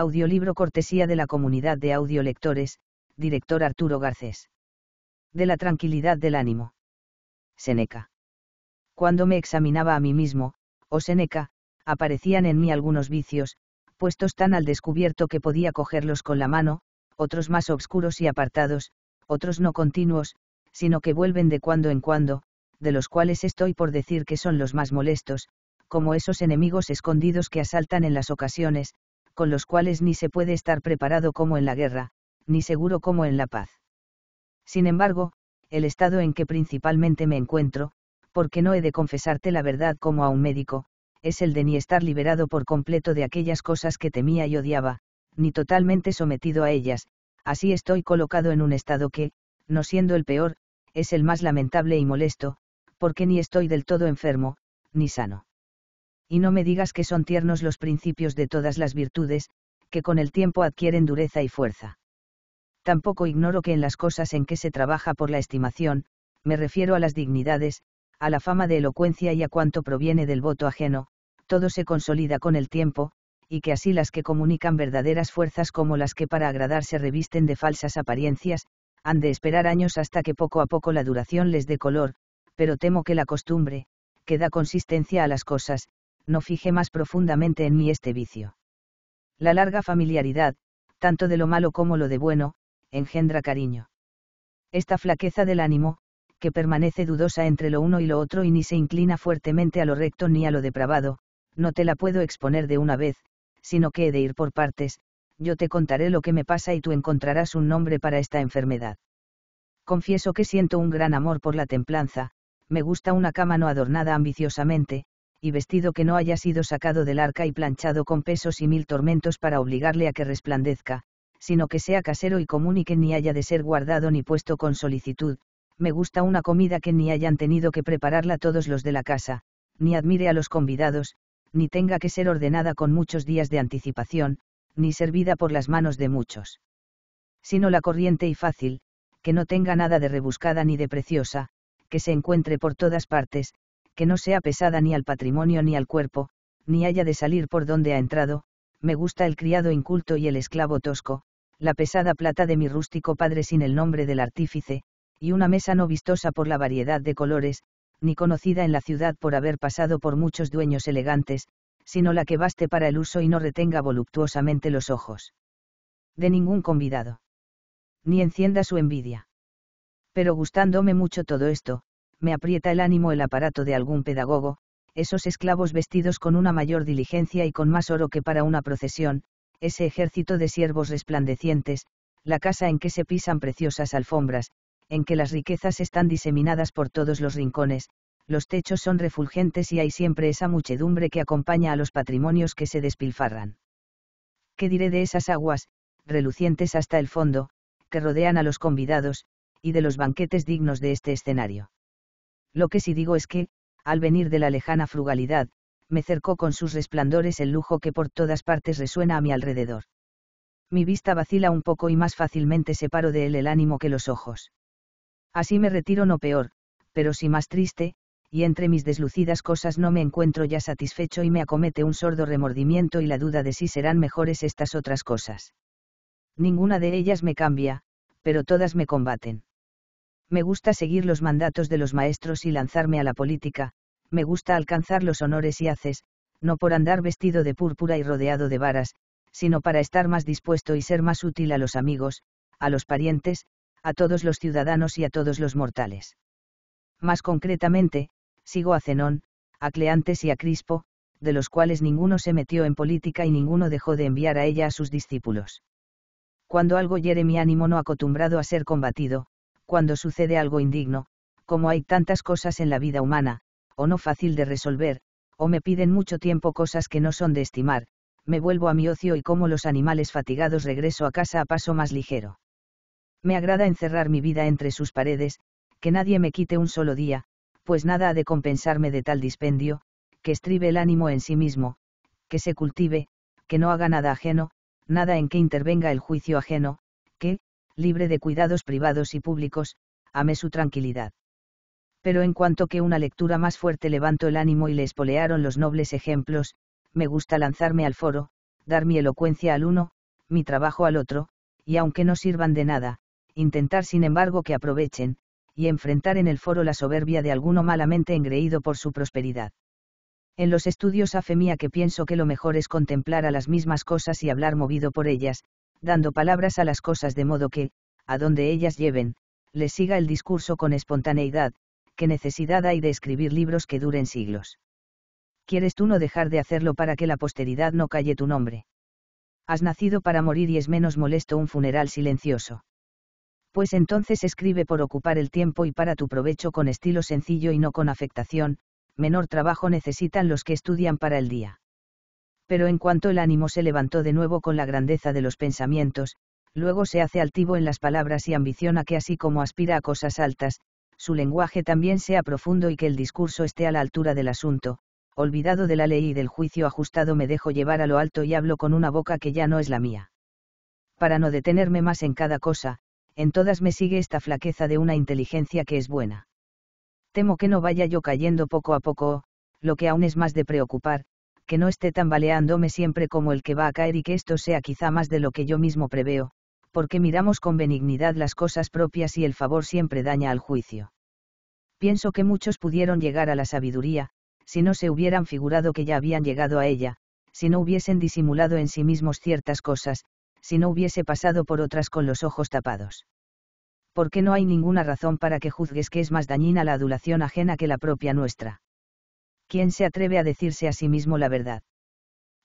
Audiolibro cortesía de la comunidad de audiolectores, director Arturo Garcés. De la tranquilidad del ánimo. Seneca. Cuando me examinaba a mí mismo, o oh Seneca, aparecían en mí algunos vicios, puestos tan al descubierto que podía cogerlos con la mano, otros más obscuros y apartados, otros no continuos, sino que vuelven de cuando en cuando, de los cuales estoy por decir que son los más molestos, como esos enemigos escondidos que asaltan en las ocasiones, con los cuales ni se puede estar preparado como en la guerra, ni seguro como en la paz. Sin embargo, el estado en que principalmente me encuentro, porque no he de confesarte la verdad como a un médico, es el de ni estar liberado por completo de aquellas cosas que temía y odiaba, ni totalmente sometido a ellas, así estoy colocado en un estado que, no siendo el peor, es el más lamentable y molesto, porque ni estoy del todo enfermo, ni sano y no me digas que son tiernos los principios de todas las virtudes, que con el tiempo adquieren dureza y fuerza. Tampoco ignoro que en las cosas en que se trabaja por la estimación, me refiero a las dignidades, a la fama de elocuencia y a cuanto proviene del voto ajeno, todo se consolida con el tiempo, y que así las que comunican verdaderas fuerzas como las que para agradar se revisten de falsas apariencias, han de esperar años hasta que poco a poco la duración les dé color, pero temo que la costumbre, que da consistencia a las cosas, no fije más profundamente en mí este vicio. La larga familiaridad, tanto de lo malo como lo de bueno, engendra cariño. Esta flaqueza del ánimo, que permanece dudosa entre lo uno y lo otro y ni se inclina fuertemente a lo recto ni a lo depravado, no te la puedo exponer de una vez, sino que he de ir por partes, yo te contaré lo que me pasa y tú encontrarás un nombre para esta enfermedad. Confieso que siento un gran amor por la templanza, me gusta una cama no adornada ambiciosamente, y vestido que no haya sido sacado del arca y planchado con pesos y mil tormentos para obligarle a que resplandezca, sino que sea casero y común y que ni haya de ser guardado ni puesto con solicitud, me gusta una comida que ni hayan tenido que prepararla todos los de la casa, ni admire a los convidados, ni tenga que ser ordenada con muchos días de anticipación, ni servida por las manos de muchos. Sino la corriente y fácil, que no tenga nada de rebuscada ni de preciosa, que se encuentre por todas partes, que no sea pesada ni al patrimonio ni al cuerpo, ni haya de salir por donde ha entrado, me gusta el criado inculto y el esclavo tosco, la pesada plata de mi rústico padre sin el nombre del artífice, y una mesa no vistosa por la variedad de colores, ni conocida en la ciudad por haber pasado por muchos dueños elegantes, sino la que baste para el uso y no retenga voluptuosamente los ojos. De ningún convidado. Ni encienda su envidia. Pero gustándome mucho todo esto, me aprieta el ánimo el aparato de algún pedagogo, esos esclavos vestidos con una mayor diligencia y con más oro que para una procesión, ese ejército de siervos resplandecientes, la casa en que se pisan preciosas alfombras, en que las riquezas están diseminadas por todos los rincones, los techos son refulgentes y hay siempre esa muchedumbre que acompaña a los patrimonios que se despilfarran. ¿Qué diré de esas aguas, relucientes hasta el fondo, que rodean a los convidados, y de los banquetes dignos de este escenario? Lo que sí digo es que, al venir de la lejana frugalidad, me cercó con sus resplandores el lujo que por todas partes resuena a mi alrededor. Mi vista vacila un poco y más fácilmente separo de él el ánimo que los ojos. Así me retiro no peor, pero sí más triste, y entre mis deslucidas cosas no me encuentro ya satisfecho y me acomete un sordo remordimiento y la duda de si serán mejores estas otras cosas. Ninguna de ellas me cambia, pero todas me combaten. Me gusta seguir los mandatos de los maestros y lanzarme a la política, me gusta alcanzar los honores y haces, no por andar vestido de púrpura y rodeado de varas, sino para estar más dispuesto y ser más útil a los amigos, a los parientes, a todos los ciudadanos y a todos los mortales. Más concretamente, sigo a Zenón, a Cleantes y a Crispo, de los cuales ninguno se metió en política y ninguno dejó de enviar a ella a sus discípulos. Cuando algo hiere mi ánimo no acostumbrado a ser combatido, cuando sucede algo indigno, como hay tantas cosas en la vida humana, o no fácil de resolver, o me piden mucho tiempo cosas que no son de estimar, me vuelvo a mi ocio y como los animales fatigados regreso a casa a paso más ligero. Me agrada encerrar mi vida entre sus paredes, que nadie me quite un solo día, pues nada ha de compensarme de tal dispendio, que estribe el ánimo en sí mismo, que se cultive, que no haga nada ajeno, nada en que intervenga el juicio ajeno, que, libre de cuidados privados y públicos, amé su tranquilidad. Pero en cuanto que una lectura más fuerte levantó el ánimo y le espolearon los nobles ejemplos, me gusta lanzarme al foro, dar mi elocuencia al uno, mi trabajo al otro, y aunque no sirvan de nada, intentar sin embargo que aprovechen, y enfrentar en el foro la soberbia de alguno malamente engreído por su prosperidad. En los estudios mía que pienso que lo mejor es contemplar a las mismas cosas y hablar movido por ellas, dando palabras a las cosas de modo que, a donde ellas lleven, les siga el discurso con espontaneidad, que necesidad hay de escribir libros que duren siglos. ¿Quieres tú no dejar de hacerlo para que la posteridad no calle tu nombre? Has nacido para morir y es menos molesto un funeral silencioso. Pues entonces escribe por ocupar el tiempo y para tu provecho con estilo sencillo y no con afectación, menor trabajo necesitan los que estudian para el día pero en cuanto el ánimo se levantó de nuevo con la grandeza de los pensamientos, luego se hace altivo en las palabras y ambiciona que así como aspira a cosas altas, su lenguaje también sea profundo y que el discurso esté a la altura del asunto, olvidado de la ley y del juicio ajustado me dejo llevar a lo alto y hablo con una boca que ya no es la mía. Para no detenerme más en cada cosa, en todas me sigue esta flaqueza de una inteligencia que es buena. Temo que no vaya yo cayendo poco a poco, lo que aún es más de preocupar, que no esté tambaleándome siempre como el que va a caer y que esto sea quizá más de lo que yo mismo preveo, porque miramos con benignidad las cosas propias y el favor siempre daña al juicio. Pienso que muchos pudieron llegar a la sabiduría, si no se hubieran figurado que ya habían llegado a ella, si no hubiesen disimulado en sí mismos ciertas cosas, si no hubiese pasado por otras con los ojos tapados. Porque no hay ninguna razón para que juzgues que es más dañina la adulación ajena que la propia nuestra. ¿Quién se atreve a decirse a sí mismo la verdad?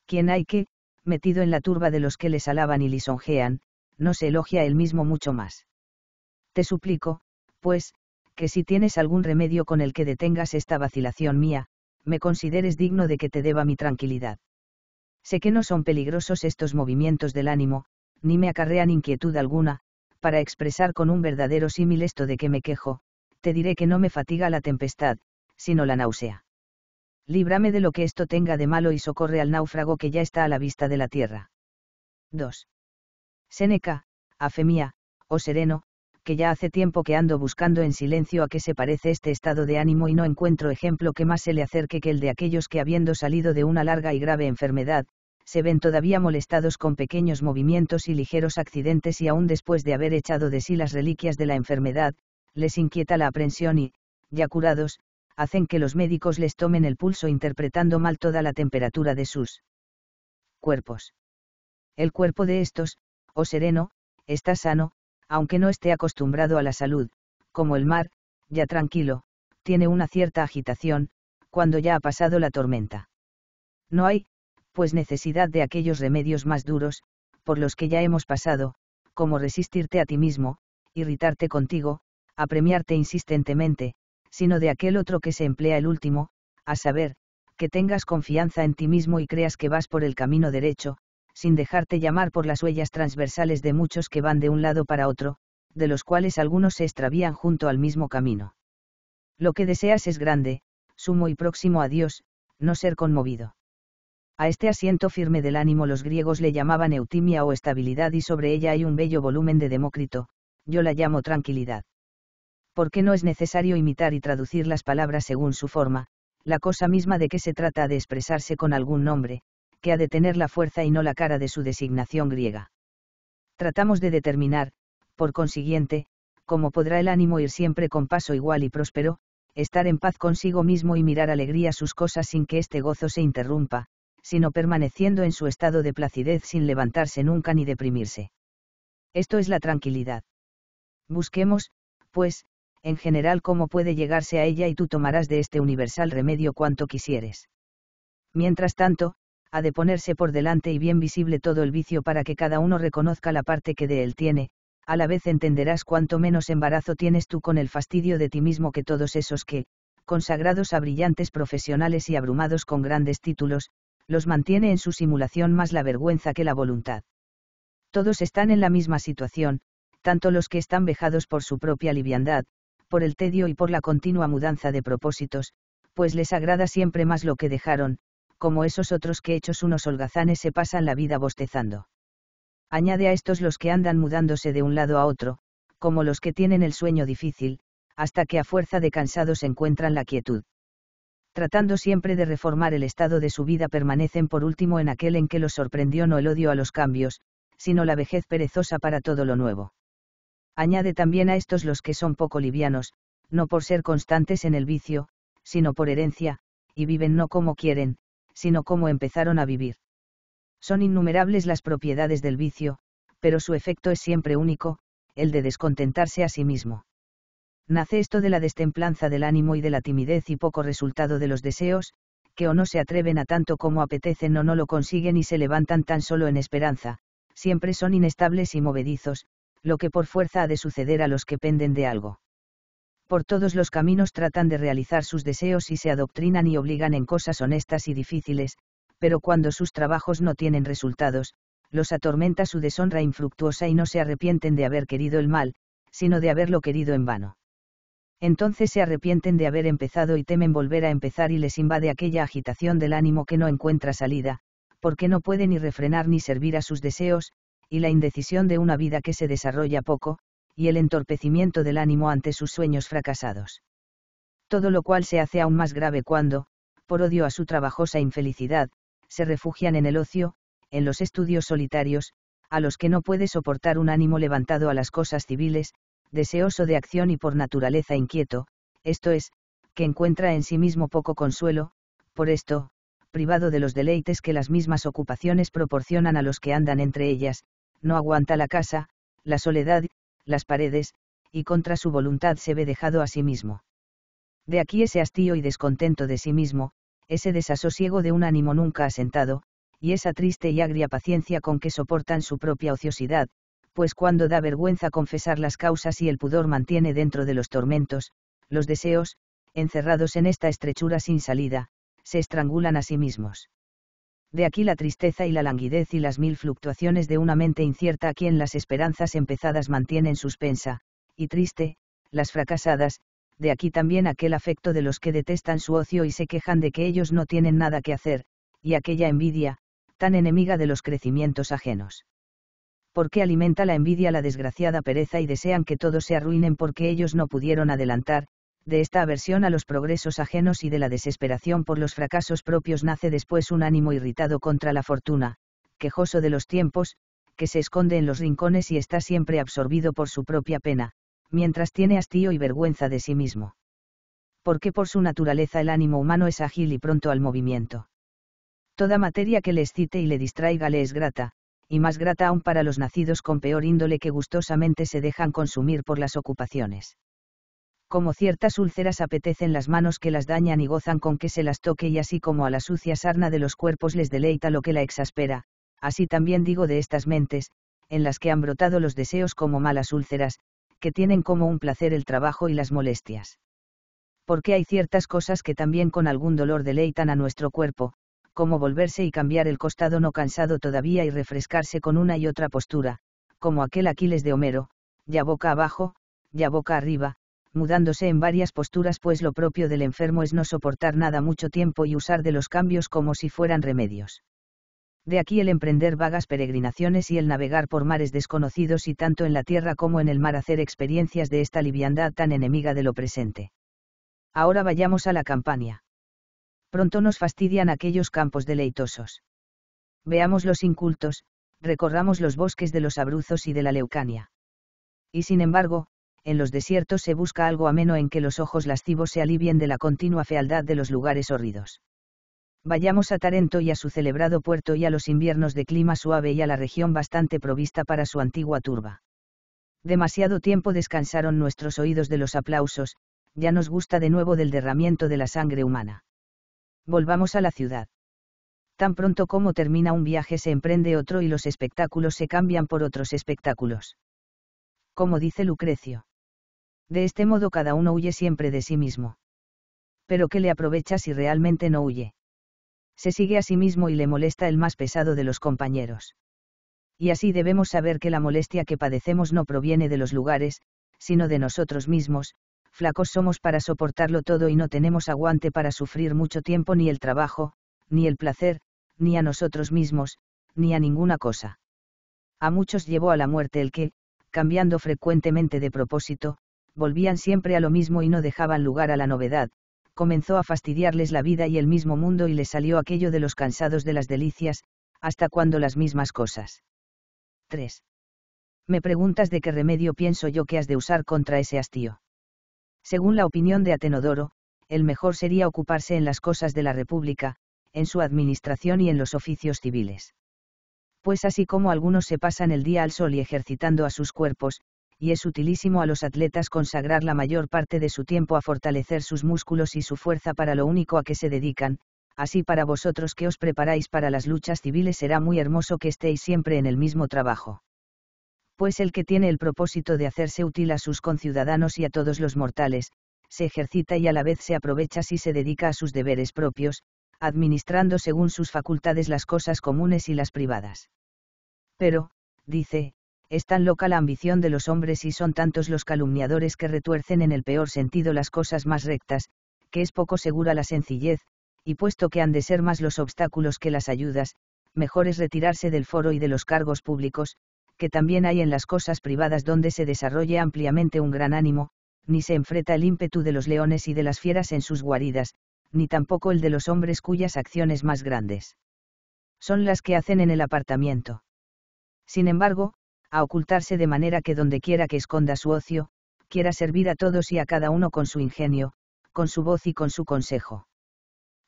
¿Quién hay que, metido en la turba de los que les alaban y lisonjean, no se elogia él mismo mucho más? Te suplico, pues, que si tienes algún remedio con el que detengas esta vacilación mía, me consideres digno de que te deba mi tranquilidad. Sé que no son peligrosos estos movimientos del ánimo, ni me acarrean inquietud alguna, para expresar con un verdadero símil esto de que me quejo, te diré que no me fatiga la tempestad, sino la náusea líbrame de lo que esto tenga de malo y socorre al náufrago que ya está a la vista de la tierra. 2. Seneca, Afemia, o Sereno, que ya hace tiempo que ando buscando en silencio a qué se parece este estado de ánimo y no encuentro ejemplo que más se le acerque que el de aquellos que habiendo salido de una larga y grave enfermedad, se ven todavía molestados con pequeños movimientos y ligeros accidentes y aún después de haber echado de sí las reliquias de la enfermedad, les inquieta la aprensión y, ya curados, hacen que los médicos les tomen el pulso interpretando mal toda la temperatura de sus cuerpos. El cuerpo de estos, o sereno, está sano, aunque no esté acostumbrado a la salud, como el mar, ya tranquilo, tiene una cierta agitación, cuando ya ha pasado la tormenta. No hay, pues necesidad de aquellos remedios más duros, por los que ya hemos pasado, como resistirte a ti mismo, irritarte contigo, apremiarte insistentemente, sino de aquel otro que se emplea el último, a saber, que tengas confianza en ti mismo y creas que vas por el camino derecho, sin dejarte llamar por las huellas transversales de muchos que van de un lado para otro, de los cuales algunos se extravían junto al mismo camino. Lo que deseas es grande, sumo y próximo a Dios, no ser conmovido. A este asiento firme del ánimo los griegos le llamaban eutimia o estabilidad y sobre ella hay un bello volumen de Demócrito, yo la llamo tranquilidad porque no es necesario imitar y traducir las palabras según su forma, la cosa misma de que se trata de expresarse con algún nombre, que ha de tener la fuerza y no la cara de su designación griega. Tratamos de determinar, por consiguiente, cómo podrá el ánimo ir siempre con paso igual y próspero, estar en paz consigo mismo y mirar alegría sus cosas sin que este gozo se interrumpa, sino permaneciendo en su estado de placidez sin levantarse nunca ni deprimirse. Esto es la tranquilidad. Busquemos, pues, en general cómo puede llegarse a ella y tú tomarás de este universal remedio cuanto quisieres. Mientras tanto, ha de ponerse por delante y bien visible todo el vicio para que cada uno reconozca la parte que de él tiene, a la vez entenderás cuánto menos embarazo tienes tú con el fastidio de ti mismo que todos esos que, consagrados a brillantes profesionales y abrumados con grandes títulos, los mantiene en su simulación más la vergüenza que la voluntad. Todos están en la misma situación, tanto los que están vejados por su propia liviandad, por el tedio y por la continua mudanza de propósitos, pues les agrada siempre más lo que dejaron, como esos otros que hechos unos holgazanes se pasan la vida bostezando. Añade a estos los que andan mudándose de un lado a otro, como los que tienen el sueño difícil, hasta que a fuerza de cansados encuentran la quietud. Tratando siempre de reformar el estado de su vida permanecen por último en aquel en que los sorprendió no el odio a los cambios, sino la vejez perezosa para todo lo nuevo. Añade también a estos los que son poco livianos, no por ser constantes en el vicio, sino por herencia, y viven no como quieren, sino como empezaron a vivir. Son innumerables las propiedades del vicio, pero su efecto es siempre único, el de descontentarse a sí mismo. Nace esto de la destemplanza del ánimo y de la timidez y poco resultado de los deseos, que o no se atreven a tanto como apetecen o no lo consiguen y se levantan tan solo en esperanza, siempre son inestables y movedizos, lo que por fuerza ha de suceder a los que penden de algo. Por todos los caminos tratan de realizar sus deseos y se adoctrinan y obligan en cosas honestas y difíciles, pero cuando sus trabajos no tienen resultados, los atormenta su deshonra infructuosa y no se arrepienten de haber querido el mal, sino de haberlo querido en vano. Entonces se arrepienten de haber empezado y temen volver a empezar y les invade aquella agitación del ánimo que no encuentra salida, porque no puede ni refrenar ni servir a sus deseos, y la indecisión de una vida que se desarrolla poco, y el entorpecimiento del ánimo ante sus sueños fracasados. Todo lo cual se hace aún más grave cuando, por odio a su trabajosa infelicidad, se refugian en el ocio, en los estudios solitarios, a los que no puede soportar un ánimo levantado a las cosas civiles, deseoso de acción y por naturaleza inquieto, esto es, que encuentra en sí mismo poco consuelo, por esto, privado de los deleites que las mismas ocupaciones proporcionan a los que andan entre ellas, no aguanta la casa, la soledad, las paredes, y contra su voluntad se ve dejado a sí mismo. De aquí ese hastío y descontento de sí mismo, ese desasosiego de un ánimo nunca asentado, y esa triste y agria paciencia con que soportan su propia ociosidad, pues cuando da vergüenza confesar las causas y el pudor mantiene dentro de los tormentos, los deseos, encerrados en esta estrechura sin salida, se estrangulan a sí mismos de aquí la tristeza y la languidez y las mil fluctuaciones de una mente incierta a quien las esperanzas empezadas mantienen suspensa, y triste, las fracasadas, de aquí también aquel afecto de los que detestan su ocio y se quejan de que ellos no tienen nada que hacer, y aquella envidia, tan enemiga de los crecimientos ajenos. ¿Por qué alimenta la envidia la desgraciada pereza y desean que todos se arruinen porque ellos no pudieron adelantar, de esta aversión a los progresos ajenos y de la desesperación por los fracasos propios nace después un ánimo irritado contra la fortuna, quejoso de los tiempos, que se esconde en los rincones y está siempre absorbido por su propia pena, mientras tiene hastío y vergüenza de sí mismo. Porque por su naturaleza el ánimo humano es ágil y pronto al movimiento. Toda materia que le excite y le distraiga le es grata, y más grata aún para los nacidos con peor índole que gustosamente se dejan consumir por las ocupaciones como ciertas úlceras apetecen las manos que las dañan y gozan con que se las toque y así como a la sucia sarna de los cuerpos les deleita lo que la exaspera, así también digo de estas mentes, en las que han brotado los deseos como malas úlceras, que tienen como un placer el trabajo y las molestias. Porque hay ciertas cosas que también con algún dolor deleitan a nuestro cuerpo, como volverse y cambiar el costado no cansado todavía y refrescarse con una y otra postura, como aquel Aquiles de Homero, ya boca abajo, ya boca arriba, mudándose en varias posturas pues lo propio del enfermo es no soportar nada mucho tiempo y usar de los cambios como si fueran remedios. De aquí el emprender vagas peregrinaciones y el navegar por mares desconocidos y tanto en la tierra como en el mar hacer experiencias de esta liviandad tan enemiga de lo presente. Ahora vayamos a la campaña. Pronto nos fastidian aquellos campos deleitosos. Veamos los incultos, recorramos los bosques de los abruzos y de la leucania. Y sin embargo, en los desiertos se busca algo ameno en que los ojos lascivos se alivien de la continua fealdad de los lugares horridos. Vayamos a Tarento y a su celebrado puerto y a los inviernos de clima suave y a la región bastante provista para su antigua turba. Demasiado tiempo descansaron nuestros oídos de los aplausos, ya nos gusta de nuevo del derramiento de la sangre humana. Volvamos a la ciudad. Tan pronto como termina un viaje se emprende otro y los espectáculos se cambian por otros espectáculos. Como dice Lucrecio. De este modo cada uno huye siempre de sí mismo. Pero ¿qué le aprovecha si realmente no huye? Se sigue a sí mismo y le molesta el más pesado de los compañeros. Y así debemos saber que la molestia que padecemos no proviene de los lugares, sino de nosotros mismos, flacos somos para soportarlo todo y no tenemos aguante para sufrir mucho tiempo ni el trabajo, ni el placer, ni a nosotros mismos, ni a ninguna cosa. A muchos llevó a la muerte el que, cambiando frecuentemente de propósito, volvían siempre a lo mismo y no dejaban lugar a la novedad, comenzó a fastidiarles la vida y el mismo mundo y les salió aquello de los cansados de las delicias, hasta cuando las mismas cosas. 3. Me preguntas de qué remedio pienso yo que has de usar contra ese hastío. Según la opinión de Atenodoro, el mejor sería ocuparse en las cosas de la República, en su administración y en los oficios civiles. Pues así como algunos se pasan el día al sol y ejercitando a sus cuerpos, y es utilísimo a los atletas consagrar la mayor parte de su tiempo a fortalecer sus músculos y su fuerza para lo único a que se dedican, así para vosotros que os preparáis para las luchas civiles será muy hermoso que estéis siempre en el mismo trabajo. Pues el que tiene el propósito de hacerse útil a sus conciudadanos y a todos los mortales, se ejercita y a la vez se aprovecha si se dedica a sus deberes propios, administrando según sus facultades las cosas comunes y las privadas. Pero, dice, es tan loca la ambición de los hombres y son tantos los calumniadores que retuercen en el peor sentido las cosas más rectas, que es poco segura la sencillez, y puesto que han de ser más los obstáculos que las ayudas, mejor es retirarse del foro y de los cargos públicos, que también hay en las cosas privadas donde se desarrolle ampliamente un gran ánimo, ni se enfrenta el ímpetu de los leones y de las fieras en sus guaridas, ni tampoco el de los hombres cuyas acciones más grandes son las que hacen en el apartamiento. Sin embargo, a ocultarse de manera que donde quiera que esconda su ocio, quiera servir a todos y a cada uno con su ingenio, con su voz y con su consejo.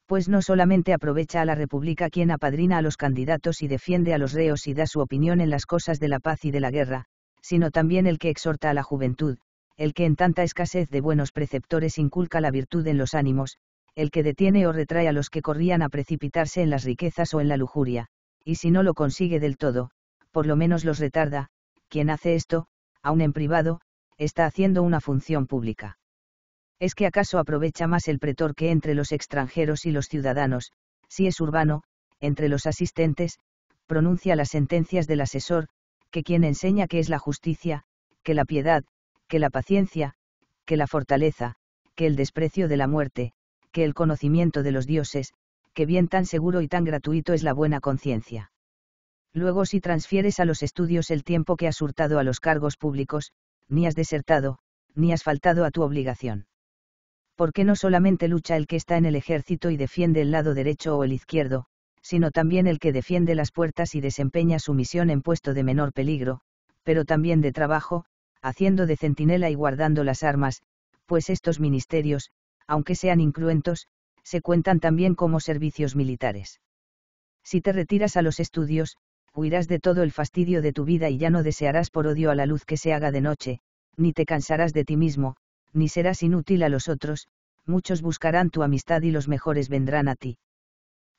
Pues no solamente aprovecha a la República quien apadrina a los candidatos y defiende a los reos y da su opinión en las cosas de la paz y de la guerra, sino también el que exhorta a la juventud, el que en tanta escasez de buenos preceptores inculca la virtud en los ánimos, el que detiene o retrae a los que corrían a precipitarse en las riquezas o en la lujuria, y si no lo consigue del todo, por lo menos los retarda, quien hace esto, aun en privado, está haciendo una función pública. ¿Es que acaso aprovecha más el pretor que entre los extranjeros y los ciudadanos, si es urbano, entre los asistentes, pronuncia las sentencias del asesor, que quien enseña que es la justicia, que la piedad, que la paciencia, que la fortaleza, que el desprecio de la muerte, que el conocimiento de los dioses, que bien tan seguro y tan gratuito es la buena conciencia. Luego si transfieres a los estudios el tiempo que has hurtado a los cargos públicos, ni has desertado, ni has faltado a tu obligación. Porque no solamente lucha el que está en el ejército y defiende el lado derecho o el izquierdo, sino también el que defiende las puertas y desempeña su misión en puesto de menor peligro, pero también de trabajo, haciendo de centinela y guardando las armas, pues estos ministerios, aunque sean incruentos, se cuentan también como servicios militares. Si te retiras a los estudios, huirás de todo el fastidio de tu vida y ya no desearás por odio a la luz que se haga de noche, ni te cansarás de ti mismo, ni serás inútil a los otros, muchos buscarán tu amistad y los mejores vendrán a ti.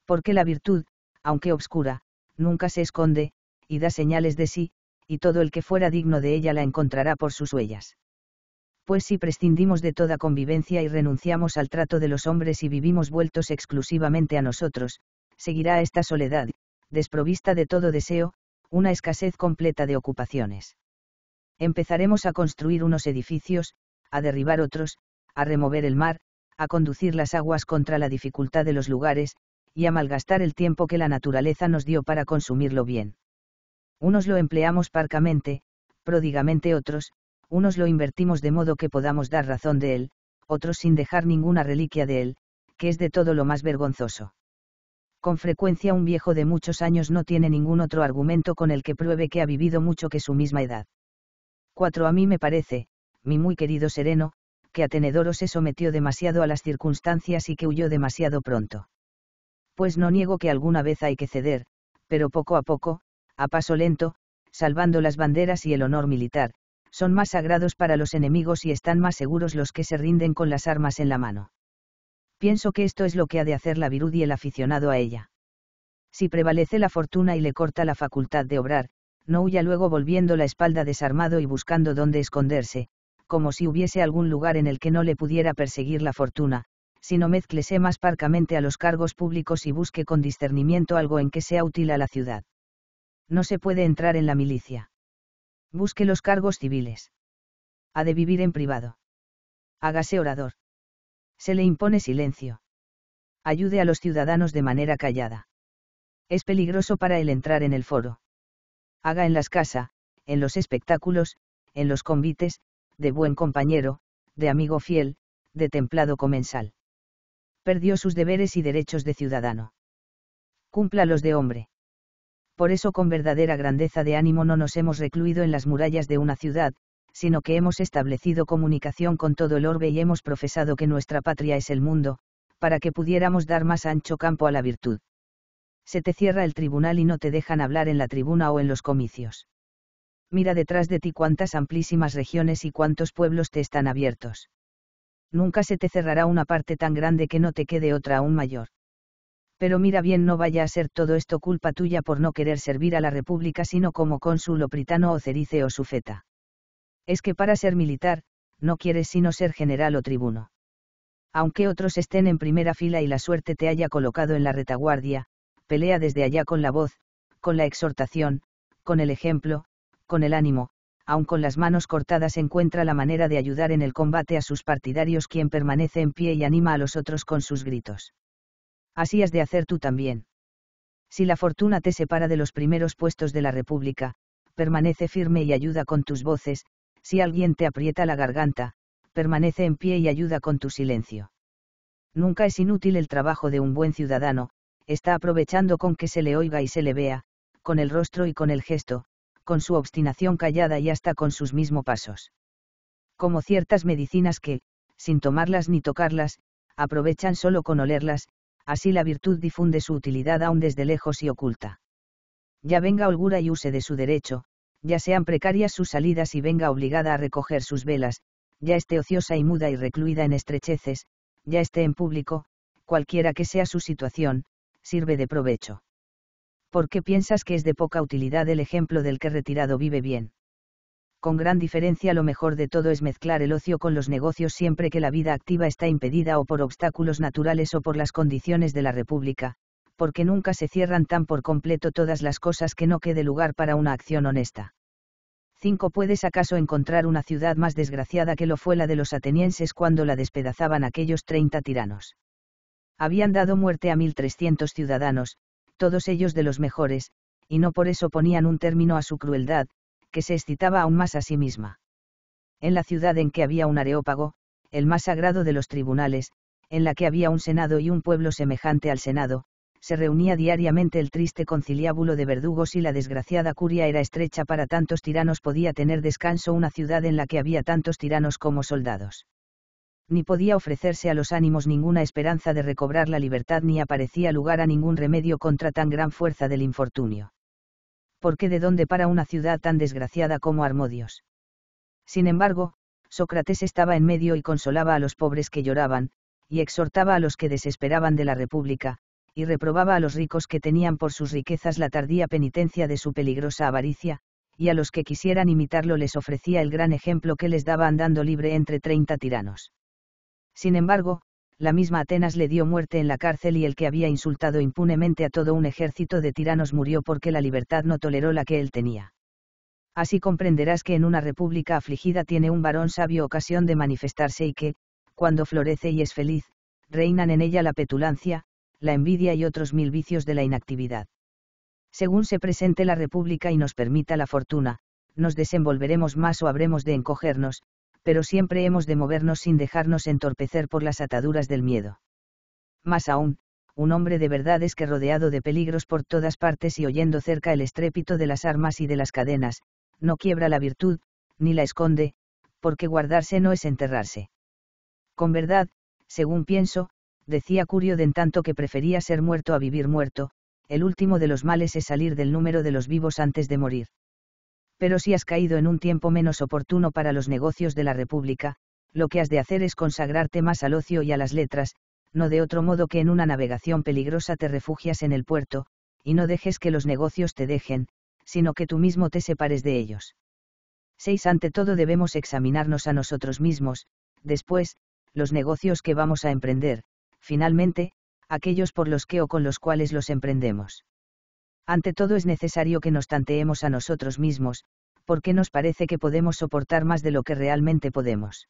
Porque la virtud, aunque obscura, nunca se esconde, y da señales de sí, y todo el que fuera digno de ella la encontrará por sus huellas. Pues si prescindimos de toda convivencia y renunciamos al trato de los hombres y vivimos vueltos exclusivamente a nosotros, seguirá esta soledad, desprovista de todo deseo, una escasez completa de ocupaciones. Empezaremos a construir unos edificios, a derribar otros, a remover el mar, a conducir las aguas contra la dificultad de los lugares, y a malgastar el tiempo que la naturaleza nos dio para consumirlo bien. Unos lo empleamos parcamente, pródigamente otros, unos lo invertimos de modo que podamos dar razón de él, otros sin dejar ninguna reliquia de él, que es de todo lo más vergonzoso. Con frecuencia un viejo de muchos años no tiene ningún otro argumento con el que pruebe que ha vivido mucho que su misma edad. Cuatro A mí me parece, mi muy querido Sereno, que Atenedoro se sometió demasiado a las circunstancias y que huyó demasiado pronto. Pues no niego que alguna vez hay que ceder, pero poco a poco, a paso lento, salvando las banderas y el honor militar, son más sagrados para los enemigos y están más seguros los que se rinden con las armas en la mano pienso que esto es lo que ha de hacer la virud y el aficionado a ella. Si prevalece la fortuna y le corta la facultad de obrar, no huya luego volviendo la espalda desarmado y buscando dónde esconderse, como si hubiese algún lugar en el que no le pudiera perseguir la fortuna, sino mezclese más parcamente a los cargos públicos y busque con discernimiento algo en que sea útil a la ciudad. No se puede entrar en la milicia. Busque los cargos civiles. Ha de vivir en privado. Hágase orador. Se le impone silencio. Ayude a los ciudadanos de manera callada. Es peligroso para él entrar en el foro. Haga en las casas, en los espectáculos, en los convites, de buen compañero, de amigo fiel, de templado comensal. Perdió sus deberes y derechos de ciudadano. Cumpla los de hombre. Por eso con verdadera grandeza de ánimo no nos hemos recluido en las murallas de una ciudad, sino que hemos establecido comunicación con todo el orbe y hemos profesado que nuestra patria es el mundo, para que pudiéramos dar más ancho campo a la virtud. Se te cierra el tribunal y no te dejan hablar en la tribuna o en los comicios. Mira detrás de ti cuántas amplísimas regiones y cuántos pueblos te están abiertos. Nunca se te cerrará una parte tan grande que no te quede otra aún mayor. Pero mira bien, no vaya a ser todo esto culpa tuya por no querer servir a la República, sino como cónsul o pritano o cerice o sufeta es que para ser militar, no quieres sino ser general o tribuno. Aunque otros estén en primera fila y la suerte te haya colocado en la retaguardia, pelea desde allá con la voz, con la exhortación, con el ejemplo, con el ánimo, aun con las manos cortadas encuentra la manera de ayudar en el combate a sus partidarios quien permanece en pie y anima a los otros con sus gritos. Así has de hacer tú también. Si la fortuna te separa de los primeros puestos de la República, permanece firme y ayuda con tus voces, si alguien te aprieta la garganta, permanece en pie y ayuda con tu silencio. Nunca es inútil el trabajo de un buen ciudadano, está aprovechando con que se le oiga y se le vea, con el rostro y con el gesto, con su obstinación callada y hasta con sus mismos pasos. Como ciertas medicinas que, sin tomarlas ni tocarlas, aprovechan solo con olerlas, así la virtud difunde su utilidad aún desde lejos y oculta. Ya venga holgura y use de su derecho, ya sean precarias sus salidas y venga obligada a recoger sus velas, ya esté ociosa y muda y recluida en estrecheces, ya esté en público, cualquiera que sea su situación, sirve de provecho. ¿Por qué piensas que es de poca utilidad el ejemplo del que retirado vive bien? Con gran diferencia lo mejor de todo es mezclar el ocio con los negocios siempre que la vida activa está impedida o por obstáculos naturales o por las condiciones de la República, porque nunca se cierran tan por completo todas las cosas que no quede lugar para una acción honesta. 5. ¿Puedes acaso encontrar una ciudad más desgraciada que lo fue la de los atenienses cuando la despedazaban aquellos 30 tiranos? Habían dado muerte a 1.300 ciudadanos, todos ellos de los mejores, y no por eso ponían un término a su crueldad, que se excitaba aún más a sí misma. En la ciudad en que había un areópago, el más sagrado de los tribunales, en la que había un senado y un pueblo semejante al senado, se reunía diariamente el triste conciliábulo de verdugos y la desgraciada curia era estrecha para tantos tiranos podía tener descanso una ciudad en la que había tantos tiranos como soldados. Ni podía ofrecerse a los ánimos ninguna esperanza de recobrar la libertad ni aparecía lugar a ningún remedio contra tan gran fuerza del infortunio. ¿Por qué de dónde para una ciudad tan desgraciada como Armodios? Sin embargo, Sócrates estaba en medio y consolaba a los pobres que lloraban, y exhortaba a los que desesperaban de la República, y reprobaba a los ricos que tenían por sus riquezas la tardía penitencia de su peligrosa avaricia, y a los que quisieran imitarlo les ofrecía el gran ejemplo que les daba andando libre entre treinta tiranos. Sin embargo, la misma Atenas le dio muerte en la cárcel y el que había insultado impunemente a todo un ejército de tiranos murió porque la libertad no toleró la que él tenía. Así comprenderás que en una república afligida tiene un varón sabio ocasión de manifestarse y que, cuando florece y es feliz, reinan en ella la petulancia, la envidia y otros mil vicios de la inactividad. Según se presente la República y nos permita la fortuna, nos desenvolveremos más o habremos de encogernos, pero siempre hemos de movernos sin dejarnos entorpecer por las ataduras del miedo. Más aún, un hombre de verdad es que rodeado de peligros por todas partes y oyendo cerca el estrépito de las armas y de las cadenas, no quiebra la virtud, ni la esconde, porque guardarse no es enterrarse. Con verdad, según pienso, decía Curio en tanto que prefería ser muerto a vivir muerto, el último de los males es salir del número de los vivos antes de morir. Pero si has caído en un tiempo menos oportuno para los negocios de la República, lo que has de hacer es consagrarte más al ocio y a las letras, no de otro modo que en una navegación peligrosa te refugias en el puerto, y no dejes que los negocios te dejen, sino que tú mismo te separes de ellos. 6. Ante todo debemos examinarnos a nosotros mismos, después, los negocios que vamos a emprender, finalmente, aquellos por los que o con los cuales los emprendemos. Ante todo es necesario que nos tanteemos a nosotros mismos, porque nos parece que podemos soportar más de lo que realmente podemos.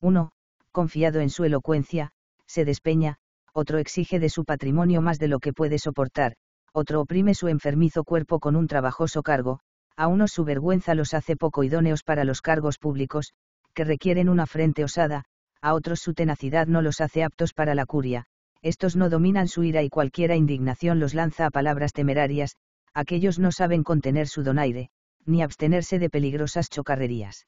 Uno, confiado en su elocuencia, se despeña, otro exige de su patrimonio más de lo que puede soportar, otro oprime su enfermizo cuerpo con un trabajoso cargo, a unos su vergüenza los hace poco idóneos para los cargos públicos, que requieren una frente osada, a otros su tenacidad no los hace aptos para la curia, estos no dominan su ira y cualquiera indignación los lanza a palabras temerarias, aquellos no saben contener su donaire, ni abstenerse de peligrosas chocarrerías.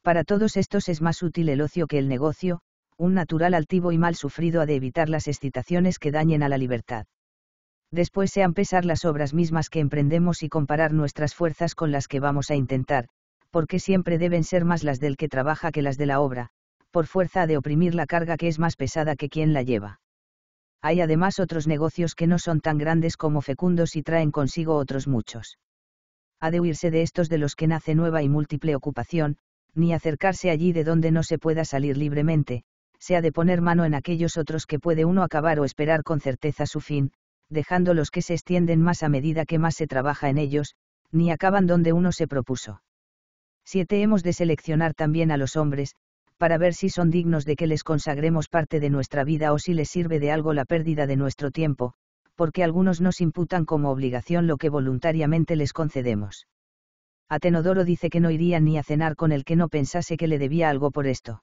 Para todos estos es más útil el ocio que el negocio, un natural altivo y mal sufrido ha de evitar las excitaciones que dañen a la libertad. Después sean pesar las obras mismas que emprendemos y comparar nuestras fuerzas con las que vamos a intentar, porque siempre deben ser más las del que trabaja que las de la obra, por fuerza de oprimir la carga que es más pesada que quien la lleva. Hay además otros negocios que no son tan grandes como fecundos y traen consigo otros muchos. Ha de huirse de estos de los que nace nueva y múltiple ocupación, ni acercarse allí de donde no se pueda salir libremente, sea de poner mano en aquellos otros que puede uno acabar o esperar con certeza su fin, dejando los que se extienden más a medida que más se trabaja en ellos, ni acaban donde uno se propuso. 7. Hemos de seleccionar también a los hombres, para ver si son dignos de que les consagremos parte de nuestra vida o si les sirve de algo la pérdida de nuestro tiempo, porque algunos nos imputan como obligación lo que voluntariamente les concedemos. Atenodoro dice que no iría ni a cenar con el que no pensase que le debía algo por esto.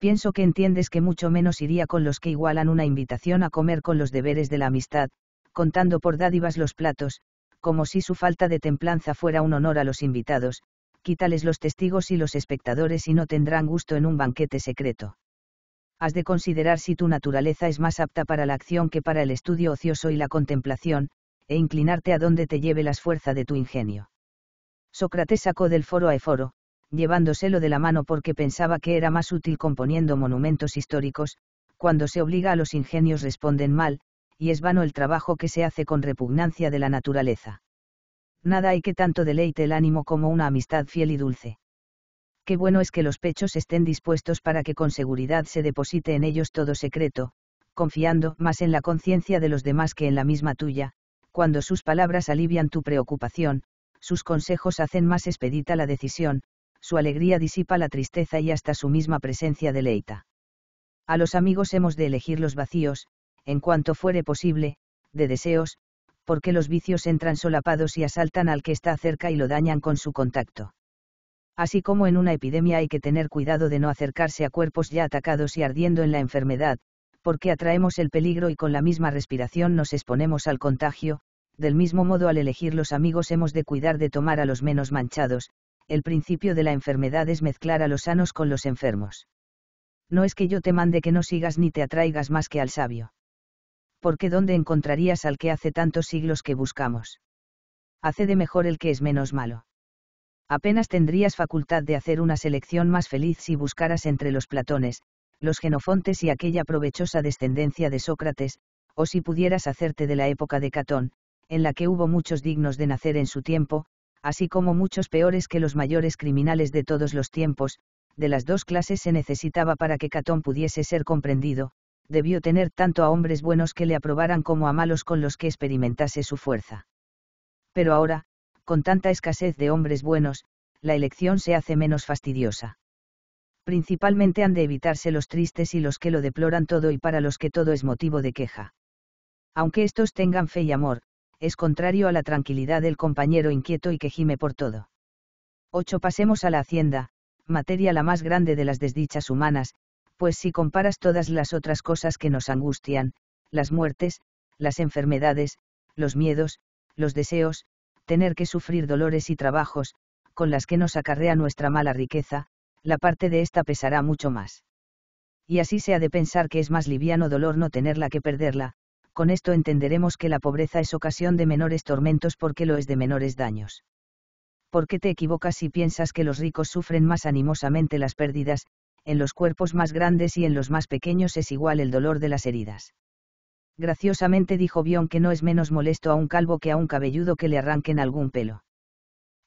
Pienso que entiendes que mucho menos iría con los que igualan una invitación a comer con los deberes de la amistad, contando por dádivas los platos, como si su falta de templanza fuera un honor a los invitados, quítales los testigos y los espectadores y no tendrán gusto en un banquete secreto. Has de considerar si tu naturaleza es más apta para la acción que para el estudio ocioso y la contemplación, e inclinarte a donde te lleve la fuerza de tu ingenio. Sócrates sacó del foro a Eforo, llevándoselo de la mano porque pensaba que era más útil componiendo monumentos históricos, cuando se obliga a los ingenios responden mal, y es vano el trabajo que se hace con repugnancia de la naturaleza nada hay que tanto deleite el ánimo como una amistad fiel y dulce. Qué bueno es que los pechos estén dispuestos para que con seguridad se deposite en ellos todo secreto, confiando más en la conciencia de los demás que en la misma tuya, cuando sus palabras alivian tu preocupación, sus consejos hacen más expedita la decisión, su alegría disipa la tristeza y hasta su misma presencia deleita. A los amigos hemos de elegir los vacíos, en cuanto fuere posible, de deseos, porque los vicios entran solapados y asaltan al que está cerca y lo dañan con su contacto. Así como en una epidemia hay que tener cuidado de no acercarse a cuerpos ya atacados y ardiendo en la enfermedad, porque atraemos el peligro y con la misma respiración nos exponemos al contagio, del mismo modo al elegir los amigos hemos de cuidar de tomar a los menos manchados, el principio de la enfermedad es mezclar a los sanos con los enfermos. No es que yo te mande que no sigas ni te atraigas más que al sabio porque ¿dónde encontrarías al que hace tantos siglos que buscamos? Hace de mejor el que es menos malo. Apenas tendrías facultad de hacer una selección más feliz si buscaras entre los Platones, los Genofontes y aquella provechosa descendencia de Sócrates, o si pudieras hacerte de la época de Catón, en la que hubo muchos dignos de nacer en su tiempo, así como muchos peores que los mayores criminales de todos los tiempos, de las dos clases se necesitaba para que Catón pudiese ser comprendido, debió tener tanto a hombres buenos que le aprobaran como a malos con los que experimentase su fuerza. Pero ahora, con tanta escasez de hombres buenos, la elección se hace menos fastidiosa. Principalmente han de evitarse los tristes y los que lo deploran todo y para los que todo es motivo de queja. Aunque estos tengan fe y amor, es contrario a la tranquilidad del compañero inquieto y que gime por todo. 8. Pasemos a la hacienda, materia la más grande de las desdichas humanas, pues si comparas todas las otras cosas que nos angustian, las muertes, las enfermedades, los miedos, los deseos, tener que sufrir dolores y trabajos, con las que nos acarrea nuestra mala riqueza, la parte de esta pesará mucho más. Y así se ha de pensar que es más liviano dolor no tenerla que perderla, con esto entenderemos que la pobreza es ocasión de menores tormentos porque lo es de menores daños. ¿Por qué te equivocas si piensas que los ricos sufren más animosamente las pérdidas, en los cuerpos más grandes y en los más pequeños es igual el dolor de las heridas. Graciosamente dijo Bion que no es menos molesto a un calvo que a un cabelludo que le arranquen algún pelo.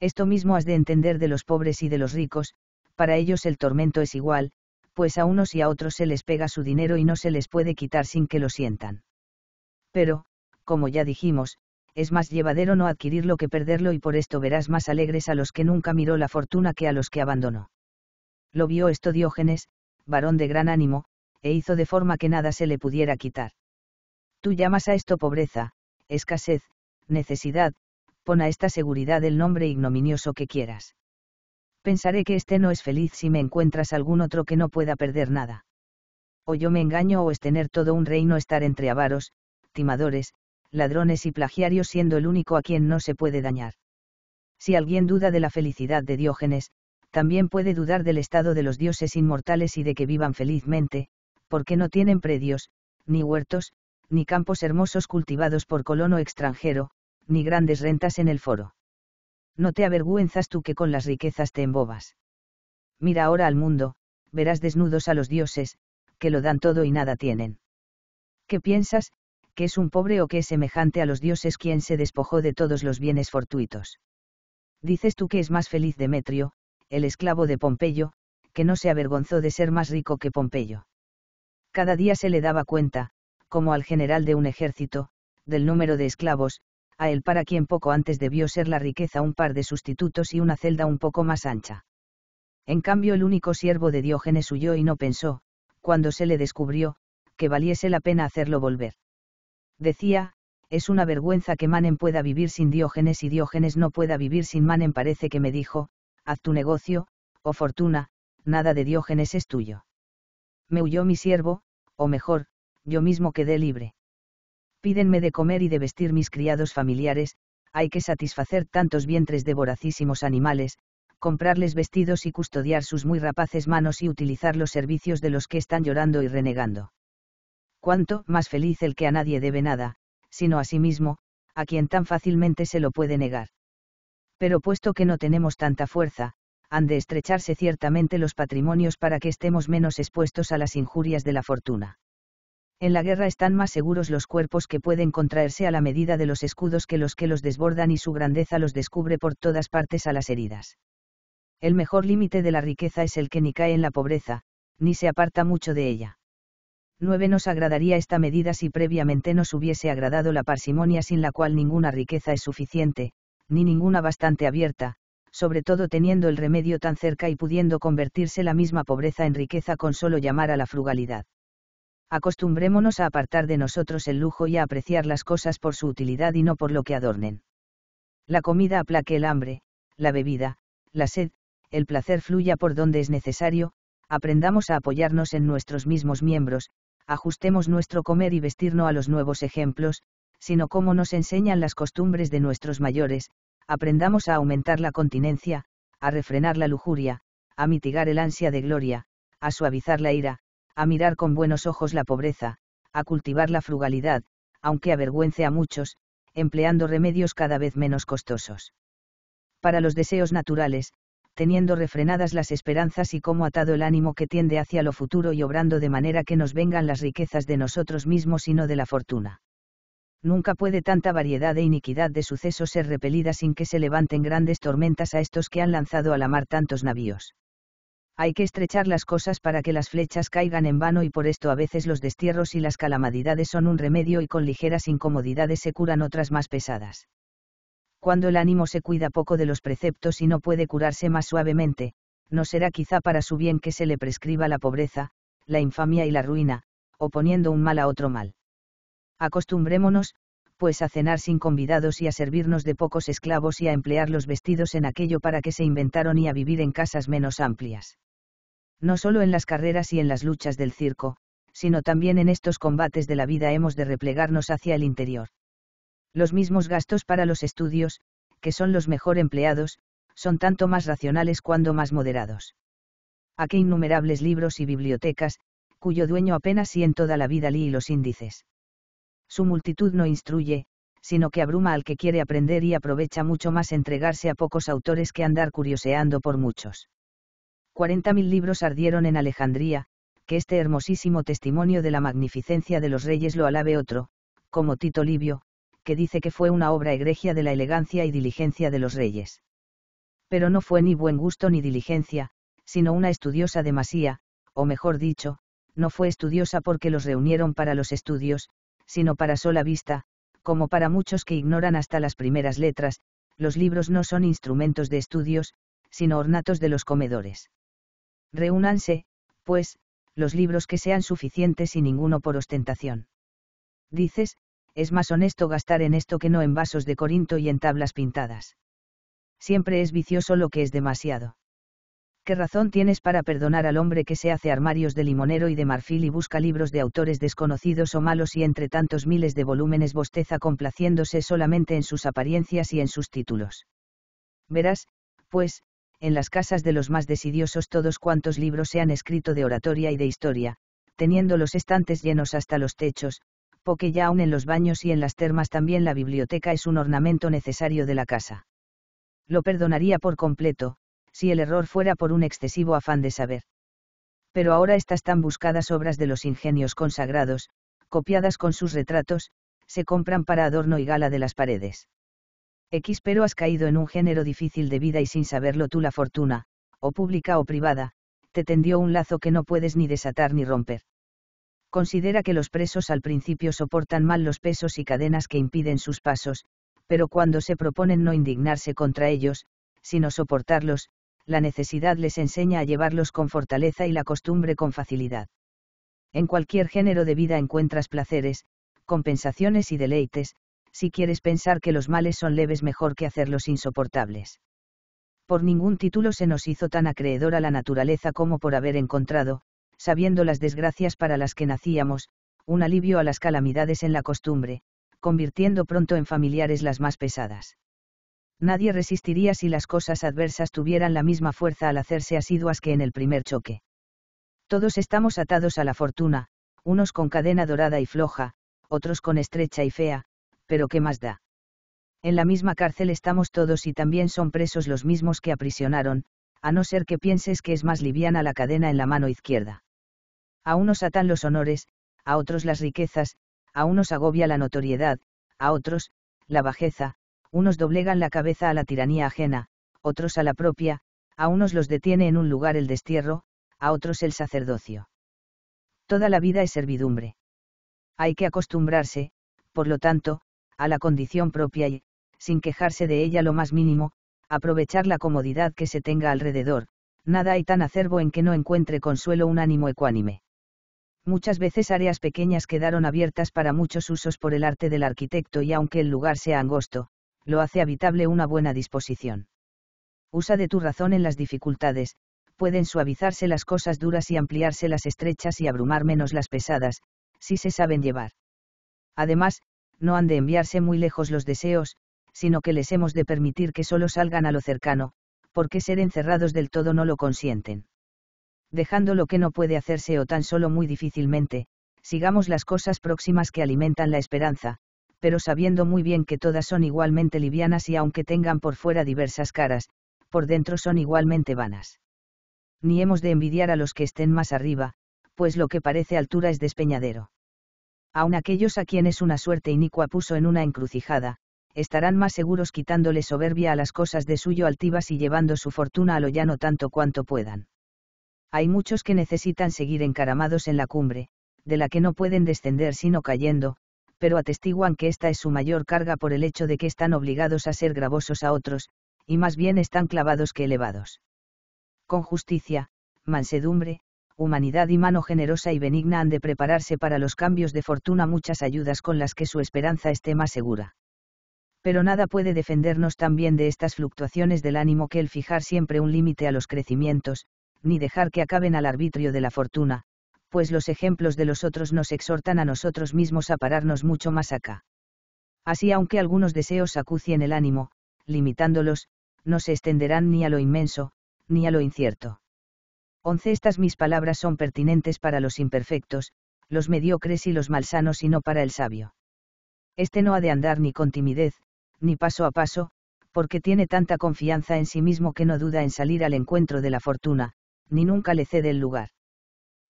Esto mismo has de entender de los pobres y de los ricos, para ellos el tormento es igual, pues a unos y a otros se les pega su dinero y no se les puede quitar sin que lo sientan. Pero, como ya dijimos, es más llevadero no adquirirlo que perderlo y por esto verás más alegres a los que nunca miró la fortuna que a los que abandonó. Lo vio esto Diógenes, varón de gran ánimo, e hizo de forma que nada se le pudiera quitar. Tú llamas a esto pobreza, escasez, necesidad, pon a esta seguridad el nombre ignominioso que quieras. Pensaré que este no es feliz si me encuentras algún otro que no pueda perder nada. O yo me engaño o es tener todo un reino estar entre avaros, timadores, ladrones y plagiarios siendo el único a quien no se puede dañar. Si alguien duda de la felicidad de Diógenes, también puede dudar del estado de los dioses inmortales y de que vivan felizmente, porque no tienen predios, ni huertos, ni campos hermosos cultivados por colono extranjero, ni grandes rentas en el foro. No te avergüenzas tú que con las riquezas te embobas. Mira ahora al mundo, verás desnudos a los dioses, que lo dan todo y nada tienen. ¿Qué piensas, que es un pobre o que es semejante a los dioses quien se despojó de todos los bienes fortuitos? Dices tú que es más feliz Demetrio, el esclavo de Pompeyo, que no se avergonzó de ser más rico que Pompeyo. Cada día se le daba cuenta, como al general de un ejército, del número de esclavos, a él para quien poco antes debió ser la riqueza un par de sustitutos y una celda un poco más ancha. En cambio el único siervo de Diógenes huyó y no pensó, cuando se le descubrió, que valiese la pena hacerlo volver. Decía, es una vergüenza que Manen pueda vivir sin Diógenes y Diógenes no pueda vivir sin Manen parece que me dijo, haz tu negocio, o oh fortuna, nada de Diógenes es tuyo. Me huyó mi siervo, o mejor, yo mismo quedé libre. Pídenme de comer y de vestir mis criados familiares, hay que satisfacer tantos vientres de voracísimos animales, comprarles vestidos y custodiar sus muy rapaces manos y utilizar los servicios de los que están llorando y renegando. Cuánto más feliz el que a nadie debe nada, sino a sí mismo, a quien tan fácilmente se lo puede negar pero puesto que no tenemos tanta fuerza, han de estrecharse ciertamente los patrimonios para que estemos menos expuestos a las injurias de la fortuna. En la guerra están más seguros los cuerpos que pueden contraerse a la medida de los escudos que los que los desbordan y su grandeza los descubre por todas partes a las heridas. El mejor límite de la riqueza es el que ni cae en la pobreza, ni se aparta mucho de ella. 9. Nos agradaría esta medida si previamente nos hubiese agradado la parsimonia sin la cual ninguna riqueza es suficiente, ni ninguna bastante abierta, sobre todo teniendo el remedio tan cerca y pudiendo convertirse la misma pobreza en riqueza con solo llamar a la frugalidad. Acostumbrémonos a apartar de nosotros el lujo y a apreciar las cosas por su utilidad y no por lo que adornen. La comida aplaque el hambre, la bebida, la sed, el placer fluya por donde es necesario, aprendamos a apoyarnos en nuestros mismos miembros, ajustemos nuestro comer y vestirnos a los nuevos ejemplos, sino como nos enseñan las costumbres de nuestros mayores, aprendamos a aumentar la continencia, a refrenar la lujuria, a mitigar el ansia de gloria, a suavizar la ira, a mirar con buenos ojos la pobreza, a cultivar la frugalidad, aunque avergüence a muchos, empleando remedios cada vez menos costosos. Para los deseos naturales, teniendo refrenadas las esperanzas y como atado el ánimo que tiende hacia lo futuro y obrando de manera que nos vengan las riquezas de nosotros mismos y no de la fortuna nunca puede tanta variedad e iniquidad de sucesos ser repelida sin que se levanten grandes tormentas a estos que han lanzado a la mar tantos navíos. Hay que estrechar las cosas para que las flechas caigan en vano y por esto a veces los destierros y las calamidades son un remedio y con ligeras incomodidades se curan otras más pesadas. Cuando el ánimo se cuida poco de los preceptos y no puede curarse más suavemente, no será quizá para su bien que se le prescriba la pobreza, la infamia y la ruina, oponiendo un mal a otro mal Acostumbrémonos, pues a cenar sin convidados y a servirnos de pocos esclavos y a emplear los vestidos en aquello para que se inventaron y a vivir en casas menos amplias. No solo en las carreras y en las luchas del circo, sino también en estos combates de la vida hemos de replegarnos hacia el interior. Los mismos gastos para los estudios, que son los mejor empleados, son tanto más racionales cuando más moderados. A qué innumerables libros y bibliotecas, cuyo dueño apenas si en toda la vida lee los índices su multitud no instruye, sino que abruma al que quiere aprender y aprovecha mucho más entregarse a pocos autores que andar curioseando por muchos. mil libros ardieron en Alejandría, que este hermosísimo testimonio de la magnificencia de los reyes lo alabe otro, como Tito Livio, que dice que fue una obra egregia de la elegancia y diligencia de los reyes. Pero no fue ni buen gusto ni diligencia, sino una estudiosa demasía, o mejor dicho, no fue estudiosa porque los reunieron para los estudios, sino para sola vista, como para muchos que ignoran hasta las primeras letras, los libros no son instrumentos de estudios, sino ornatos de los comedores. Reúnanse, pues, los libros que sean suficientes y ninguno por ostentación. Dices, es más honesto gastar en esto que no en vasos de Corinto y en tablas pintadas. Siempre es vicioso lo que es demasiado. ¿Qué razón tienes para perdonar al hombre que se hace armarios de limonero y de marfil y busca libros de autores desconocidos o malos y entre tantos miles de volúmenes bosteza complaciéndose solamente en sus apariencias y en sus títulos? Verás, pues, en las casas de los más desidiosos todos cuantos libros se han escrito de oratoria y de historia, teniendo los estantes llenos hasta los techos, porque ya aún en los baños y en las termas también la biblioteca es un ornamento necesario de la casa. Lo perdonaría por completo, si el error fuera por un excesivo afán de saber. Pero ahora estas tan buscadas obras de los ingenios consagrados, copiadas con sus retratos, se compran para adorno y gala de las paredes. X pero has caído en un género difícil de vida y sin saberlo tú la fortuna, o pública o privada, te tendió un lazo que no puedes ni desatar ni romper. Considera que los presos al principio soportan mal los pesos y cadenas que impiden sus pasos, pero cuando se proponen no indignarse contra ellos, sino soportarlos, la necesidad les enseña a llevarlos con fortaleza y la costumbre con facilidad. En cualquier género de vida encuentras placeres, compensaciones y deleites, si quieres pensar que los males son leves mejor que hacerlos insoportables. Por ningún título se nos hizo tan acreedora la naturaleza como por haber encontrado, sabiendo las desgracias para las que nacíamos, un alivio a las calamidades en la costumbre, convirtiendo pronto en familiares las más pesadas nadie resistiría si las cosas adversas tuvieran la misma fuerza al hacerse asiduas que en el primer choque. Todos estamos atados a la fortuna, unos con cadena dorada y floja, otros con estrecha y fea, pero ¿qué más da? En la misma cárcel estamos todos y también son presos los mismos que aprisionaron, a no ser que pienses que es más liviana la cadena en la mano izquierda. A unos atan los honores, a otros las riquezas, a unos agobia la notoriedad, a otros, la bajeza, unos doblegan la cabeza a la tiranía ajena, otros a la propia, a unos los detiene en un lugar el destierro, a otros el sacerdocio. Toda la vida es servidumbre. Hay que acostumbrarse, por lo tanto, a la condición propia y, sin quejarse de ella lo más mínimo, aprovechar la comodidad que se tenga alrededor, nada hay tan acerbo en que no encuentre consuelo un ánimo ecuánime. Muchas veces áreas pequeñas quedaron abiertas para muchos usos por el arte del arquitecto y aunque el lugar sea angosto, lo hace habitable una buena disposición. Usa de tu razón en las dificultades, pueden suavizarse las cosas duras y ampliarse las estrechas y abrumar menos las pesadas, si se saben llevar. Además, no han de enviarse muy lejos los deseos, sino que les hemos de permitir que solo salgan a lo cercano, porque ser encerrados del todo no lo consienten. Dejando lo que no puede hacerse o tan solo muy difícilmente, sigamos las cosas próximas que alimentan la esperanza, pero sabiendo muy bien que todas son igualmente livianas y aunque tengan por fuera diversas caras, por dentro son igualmente vanas. Ni hemos de envidiar a los que estén más arriba, pues lo que parece altura es despeñadero. Aun aquellos a quienes una suerte inicua puso en una encrucijada, estarán más seguros quitándole soberbia a las cosas de suyo altivas y llevando su fortuna a lo llano tanto cuanto puedan. Hay muchos que necesitan seguir encaramados en la cumbre, de la que no pueden descender sino cayendo, pero atestiguan que esta es su mayor carga por el hecho de que están obligados a ser gravosos a otros, y más bien están clavados que elevados. Con justicia, mansedumbre, humanidad y mano generosa y benigna han de prepararse para los cambios de fortuna muchas ayudas con las que su esperanza esté más segura. Pero nada puede defendernos también de estas fluctuaciones del ánimo que el fijar siempre un límite a los crecimientos, ni dejar que acaben al arbitrio de la fortuna, pues los ejemplos de los otros nos exhortan a nosotros mismos a pararnos mucho más acá. Así aunque algunos deseos acucien el ánimo, limitándolos, no se extenderán ni a lo inmenso, ni a lo incierto. 11. Estas mis palabras son pertinentes para los imperfectos, los mediocres y los malsanos y no para el sabio. Este no ha de andar ni con timidez, ni paso a paso, porque tiene tanta confianza en sí mismo que no duda en salir al encuentro de la fortuna, ni nunca le cede el lugar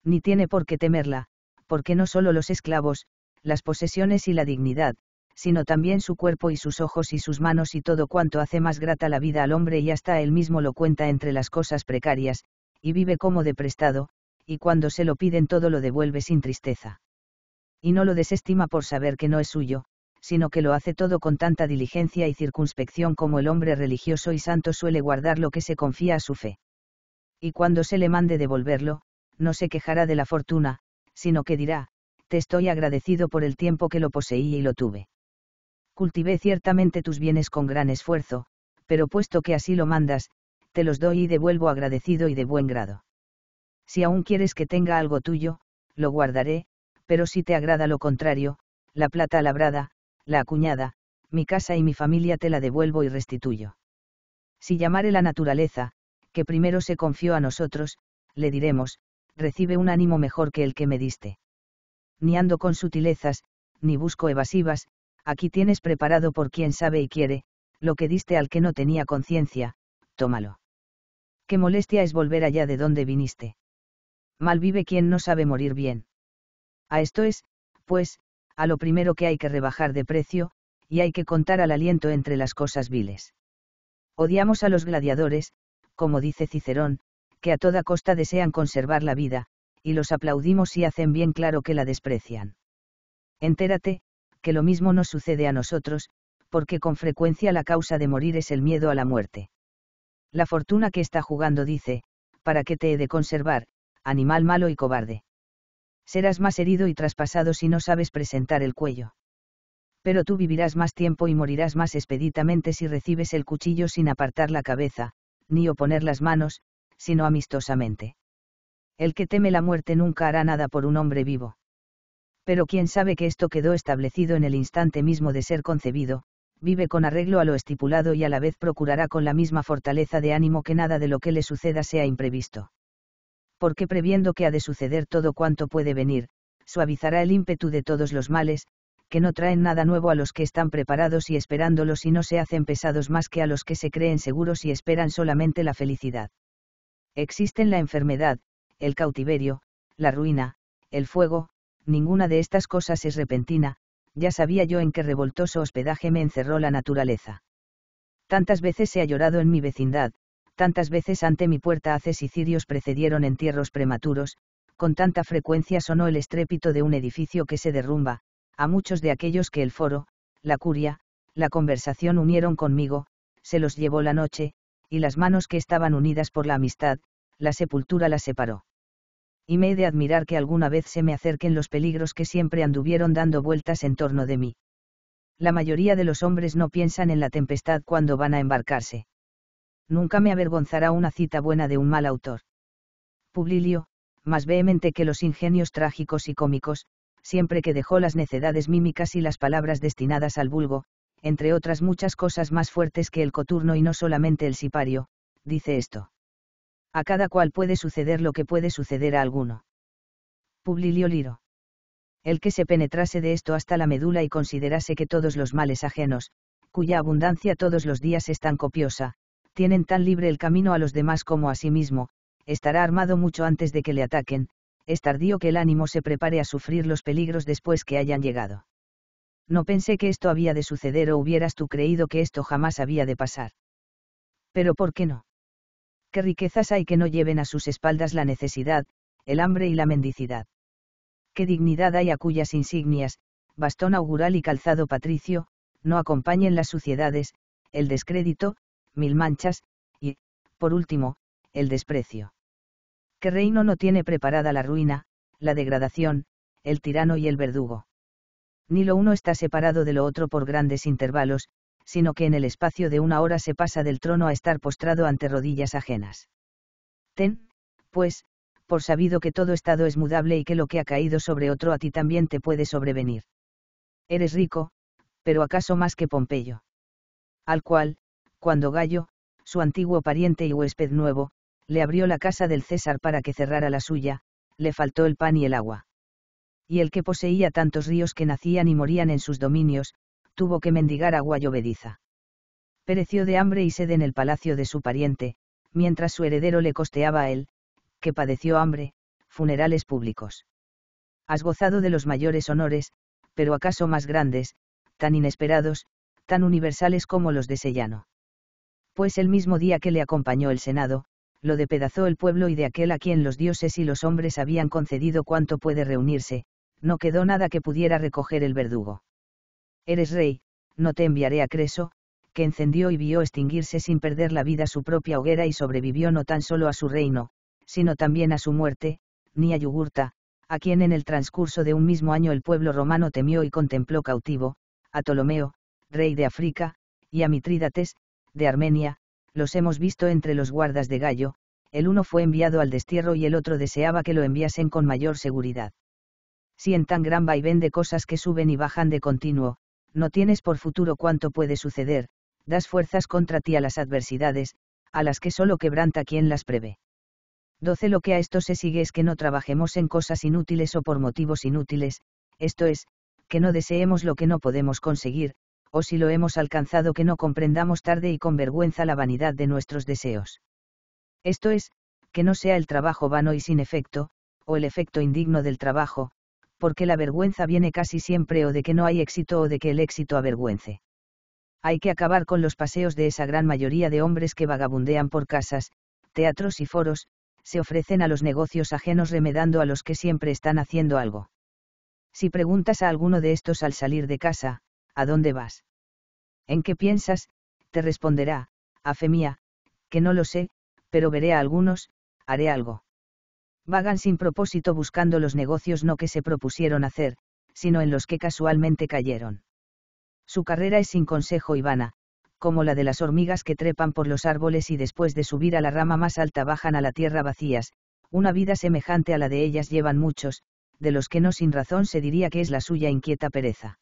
ni tiene por qué temerla, porque no solo los esclavos, las posesiones y la dignidad, sino también su cuerpo y sus ojos y sus manos y todo cuanto hace más grata la vida al hombre y hasta él mismo lo cuenta entre las cosas precarias, y vive como de prestado, y cuando se lo piden todo lo devuelve sin tristeza. Y no lo desestima por saber que no es suyo, sino que lo hace todo con tanta diligencia y circunspección como el hombre religioso y santo suele guardar lo que se confía a su fe. Y cuando se le mande devolverlo, no se quejará de la fortuna, sino que dirá, te estoy agradecido por el tiempo que lo poseí y lo tuve. Cultivé ciertamente tus bienes con gran esfuerzo, pero puesto que así lo mandas, te los doy y devuelvo agradecido y de buen grado. Si aún quieres que tenga algo tuyo, lo guardaré, pero si te agrada lo contrario, la plata labrada, la acuñada, mi casa y mi familia te la devuelvo y restituyo. Si llamare la naturaleza, que primero se confió a nosotros, le diremos, recibe un ánimo mejor que el que me diste. Ni ando con sutilezas, ni busco evasivas, aquí tienes preparado por quien sabe y quiere, lo que diste al que no tenía conciencia, tómalo. Qué molestia es volver allá de donde viniste. Mal vive quien no sabe morir bien. A esto es, pues, a lo primero que hay que rebajar de precio, y hay que contar al aliento entre las cosas viles. Odiamos a los gladiadores, como dice Cicerón, que a toda costa desean conservar la vida, y los aplaudimos si hacen bien claro que la desprecian. Entérate, que lo mismo nos sucede a nosotros, porque con frecuencia la causa de morir es el miedo a la muerte. La fortuna que está jugando dice, para qué te he de conservar, animal malo y cobarde. Serás más herido y traspasado si no sabes presentar el cuello. Pero tú vivirás más tiempo y morirás más expeditamente si recibes el cuchillo sin apartar la cabeza, ni oponer las manos, sino amistosamente. El que teme la muerte nunca hará nada por un hombre vivo. Pero quien sabe que esto quedó establecido en el instante mismo de ser concebido, vive con arreglo a lo estipulado y a la vez procurará con la misma fortaleza de ánimo que nada de lo que le suceda sea imprevisto. Porque previendo que ha de suceder todo cuanto puede venir, suavizará el ímpetu de todos los males, que no traen nada nuevo a los que están preparados y esperándolos y no se hacen pesados más que a los que se creen seguros y esperan solamente la felicidad. Existen la enfermedad, el cautiverio, la ruina, el fuego, ninguna de estas cosas es repentina, ya sabía yo en qué revoltoso hospedaje me encerró la naturaleza. Tantas veces se ha llorado en mi vecindad, tantas veces ante mi puerta cirios precedieron entierros prematuros, con tanta frecuencia sonó el estrépito de un edificio que se derrumba, a muchos de aquellos que el foro, la curia, la conversación unieron conmigo, se los llevó la noche, y las manos que estaban unidas por la amistad, la sepultura las separó. Y me he de admirar que alguna vez se me acerquen los peligros que siempre anduvieron dando vueltas en torno de mí. La mayoría de los hombres no piensan en la tempestad cuando van a embarcarse. Nunca me avergonzará una cita buena de un mal autor. Publilio, más vehemente que los ingenios trágicos y cómicos, siempre que dejó las necedades mímicas y las palabras destinadas al vulgo, entre otras muchas cosas más fuertes que el coturno y no solamente el sipario, dice esto. A cada cual puede suceder lo que puede suceder a alguno. Publilio Liro. El que se penetrase de esto hasta la medula y considerase que todos los males ajenos, cuya abundancia todos los días es tan copiosa, tienen tan libre el camino a los demás como a sí mismo, estará armado mucho antes de que le ataquen, es tardío que el ánimo se prepare a sufrir los peligros después que hayan llegado. No pensé que esto había de suceder o hubieras tú creído que esto jamás había de pasar. Pero ¿por qué no? ¿Qué riquezas hay que no lleven a sus espaldas la necesidad, el hambre y la mendicidad? ¿Qué dignidad hay a cuyas insignias, bastón augural y calzado patricio, no acompañen las suciedades, el descrédito, mil manchas, y, por último, el desprecio. ¿Qué reino no tiene preparada la ruina, la degradación, el tirano y el verdugo? ni lo uno está separado de lo otro por grandes intervalos, sino que en el espacio de una hora se pasa del trono a estar postrado ante rodillas ajenas. Ten, pues, por sabido que todo estado es mudable y que lo que ha caído sobre otro a ti también te puede sobrevenir. Eres rico, pero acaso más que Pompeyo. Al cual, cuando Gallo, su antiguo pariente y huésped nuevo, le abrió la casa del César para que cerrara la suya, le faltó el pan y el agua y el que poseía tantos ríos que nacían y morían en sus dominios, tuvo que mendigar agua llovediza. Pereció de hambre y sed en el palacio de su pariente, mientras su heredero le costeaba a él, que padeció hambre, funerales públicos. Has gozado de los mayores honores, pero acaso más grandes, tan inesperados, tan universales como los de Sellano. Pues el mismo día que le acompañó el Senado, lo depedazó el pueblo y de aquel a quien los dioses y los hombres habían concedido cuanto puede reunirse, no quedó nada que pudiera recoger el verdugo. Eres rey, no te enviaré a Creso, que encendió y vio extinguirse sin perder la vida su propia hoguera y sobrevivió no tan solo a su reino, sino también a su muerte, ni a Yugurta, a quien en el transcurso de un mismo año el pueblo romano temió y contempló cautivo, a Ptolomeo, rey de África, y a Mitrídates, de Armenia, los hemos visto entre los guardas de Gallo, el uno fue enviado al destierro y el otro deseaba que lo enviasen con mayor seguridad si en tan gran vaivén de cosas que suben y bajan de continuo, no tienes por futuro cuánto puede suceder, das fuerzas contra ti a las adversidades, a las que solo quebranta quien las prevé. 12. Lo que a esto se sigue es que no trabajemos en cosas inútiles o por motivos inútiles, esto es, que no deseemos lo que no podemos conseguir, o si lo hemos alcanzado que no comprendamos tarde y con vergüenza la vanidad de nuestros deseos. Esto es, que no sea el trabajo vano y sin efecto, o el efecto indigno del trabajo, porque la vergüenza viene casi siempre o de que no hay éxito o de que el éxito avergüence. Hay que acabar con los paseos de esa gran mayoría de hombres que vagabundean por casas, teatros y foros, se ofrecen a los negocios ajenos remedando a los que siempre están haciendo algo. Si preguntas a alguno de estos al salir de casa, ¿a dónde vas? ¿En qué piensas? te responderá, a fe mía, que no lo sé, pero veré a algunos, haré algo. Vagan sin propósito buscando los negocios no que se propusieron hacer, sino en los que casualmente cayeron. Su carrera es sin consejo y vana, como la de las hormigas que trepan por los árboles y después de subir a la rama más alta bajan a la tierra vacías, una vida semejante a la de ellas llevan muchos, de los que no sin razón se diría que es la suya inquieta pereza.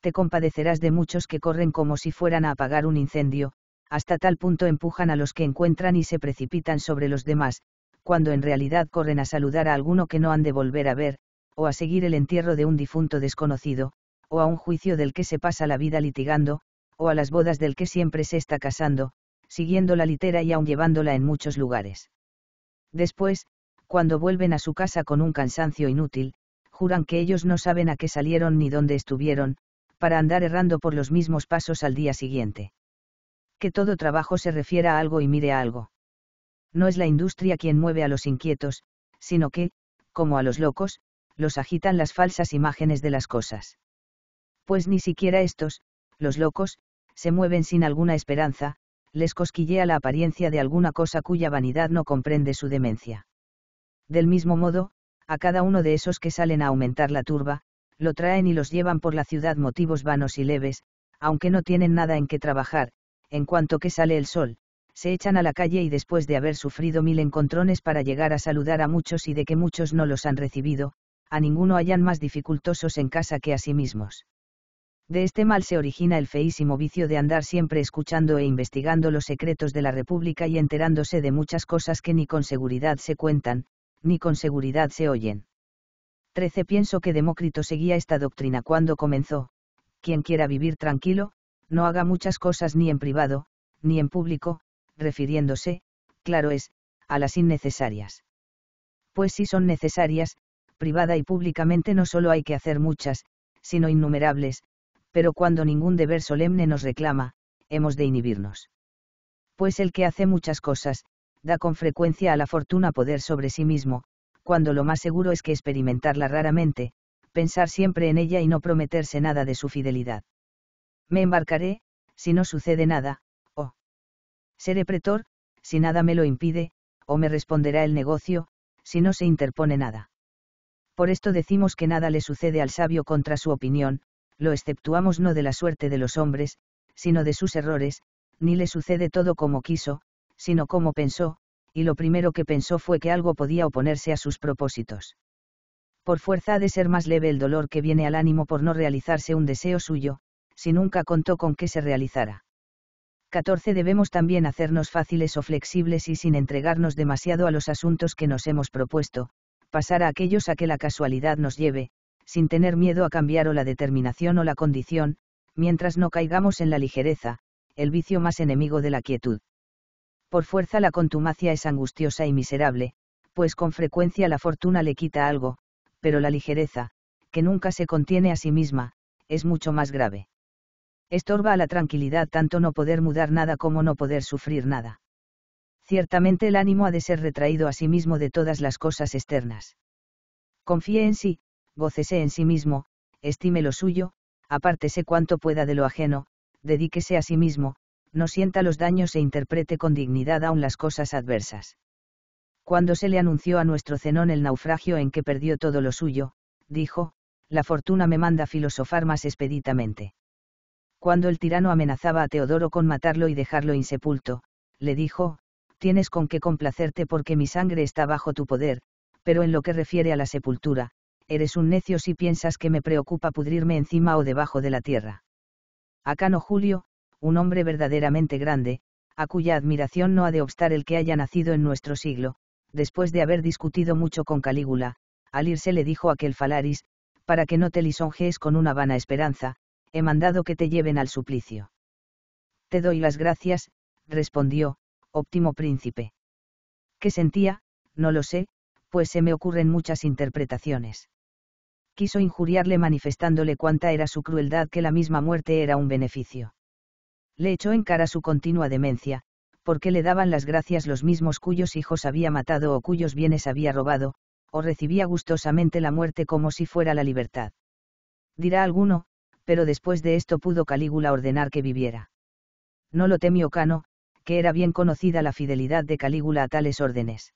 Te compadecerás de muchos que corren como si fueran a apagar un incendio, hasta tal punto empujan a los que encuentran y se precipitan sobre los demás, cuando en realidad corren a saludar a alguno que no han de volver a ver, o a seguir el entierro de un difunto desconocido, o a un juicio del que se pasa la vida litigando, o a las bodas del que siempre se está casando, siguiendo la litera y aun llevándola en muchos lugares. Después, cuando vuelven a su casa con un cansancio inútil, juran que ellos no saben a qué salieron ni dónde estuvieron, para andar errando por los mismos pasos al día siguiente. Que todo trabajo se refiera a algo y mire a algo. No es la industria quien mueve a los inquietos, sino que, como a los locos, los agitan las falsas imágenes de las cosas. Pues ni siquiera estos, los locos, se mueven sin alguna esperanza, les cosquillea la apariencia de alguna cosa cuya vanidad no comprende su demencia. Del mismo modo, a cada uno de esos que salen a aumentar la turba, lo traen y los llevan por la ciudad motivos vanos y leves, aunque no tienen nada en que trabajar, en cuanto que sale el sol, se echan a la calle y después de haber sufrido mil encontrones para llegar a saludar a muchos y de que muchos no los han recibido, a ninguno hayan más dificultosos en casa que a sí mismos. De este mal se origina el feísimo vicio de andar siempre escuchando e investigando los secretos de la República y enterándose de muchas cosas que ni con seguridad se cuentan, ni con seguridad se oyen. 13. Pienso que Demócrito seguía esta doctrina cuando comenzó, quien quiera vivir tranquilo, no haga muchas cosas ni en privado, ni en público, refiriéndose, claro es, a las innecesarias. Pues si son necesarias, privada y públicamente no solo hay que hacer muchas, sino innumerables, pero cuando ningún deber solemne nos reclama, hemos de inhibirnos. Pues el que hace muchas cosas, da con frecuencia a la fortuna poder sobre sí mismo, cuando lo más seguro es que experimentarla raramente, pensar siempre en ella y no prometerse nada de su fidelidad. Me embarcaré, si no sucede nada, Seré pretor, si nada me lo impide, o me responderá el negocio, si no se interpone nada. Por esto decimos que nada le sucede al sabio contra su opinión, lo exceptuamos no de la suerte de los hombres, sino de sus errores, ni le sucede todo como quiso, sino como pensó, y lo primero que pensó fue que algo podía oponerse a sus propósitos. Por fuerza ha de ser más leve el dolor que viene al ánimo por no realizarse un deseo suyo, si nunca contó con que se realizara. 14. Debemos también hacernos fáciles o flexibles y sin entregarnos demasiado a los asuntos que nos hemos propuesto, pasar a aquellos a que la casualidad nos lleve, sin tener miedo a cambiar o la determinación o la condición, mientras no caigamos en la ligereza, el vicio más enemigo de la quietud. Por fuerza la contumacia es angustiosa y miserable, pues con frecuencia la fortuna le quita algo, pero la ligereza, que nunca se contiene a sí misma, es mucho más grave estorba a la tranquilidad tanto no poder mudar nada como no poder sufrir nada. Ciertamente el ánimo ha de ser retraído a sí mismo de todas las cosas externas. Confíe en sí, gócese en sí mismo, estime lo suyo, apártese cuanto pueda de lo ajeno, dedíquese a sí mismo, no sienta los daños e interprete con dignidad aún las cosas adversas. Cuando se le anunció a nuestro Zenón el naufragio en que perdió todo lo suyo, dijo, la fortuna me manda filosofar más expeditamente cuando el tirano amenazaba a Teodoro con matarlo y dejarlo insepulto, le dijo, tienes con qué complacerte porque mi sangre está bajo tu poder, pero en lo que refiere a la sepultura, eres un necio si piensas que me preocupa pudrirme encima o debajo de la tierra. Acano Julio, un hombre verdaderamente grande, a cuya admiración no ha de obstar el que haya nacido en nuestro siglo, después de haber discutido mucho con Calígula, al irse le dijo aquel Falaris, para que no te lisonjees con una vana esperanza, he mandado que te lleven al suplicio. Te doy las gracias, respondió, óptimo príncipe. ¿Qué sentía? No lo sé, pues se me ocurren muchas interpretaciones. Quiso injuriarle manifestándole cuánta era su crueldad que la misma muerte era un beneficio. Le echó en cara su continua demencia, porque le daban las gracias los mismos cuyos hijos había matado o cuyos bienes había robado, o recibía gustosamente la muerte como si fuera la libertad. Dirá alguno, pero después de esto pudo Calígula ordenar que viviera. No lo temió Cano, que era bien conocida la fidelidad de Calígula a tales órdenes.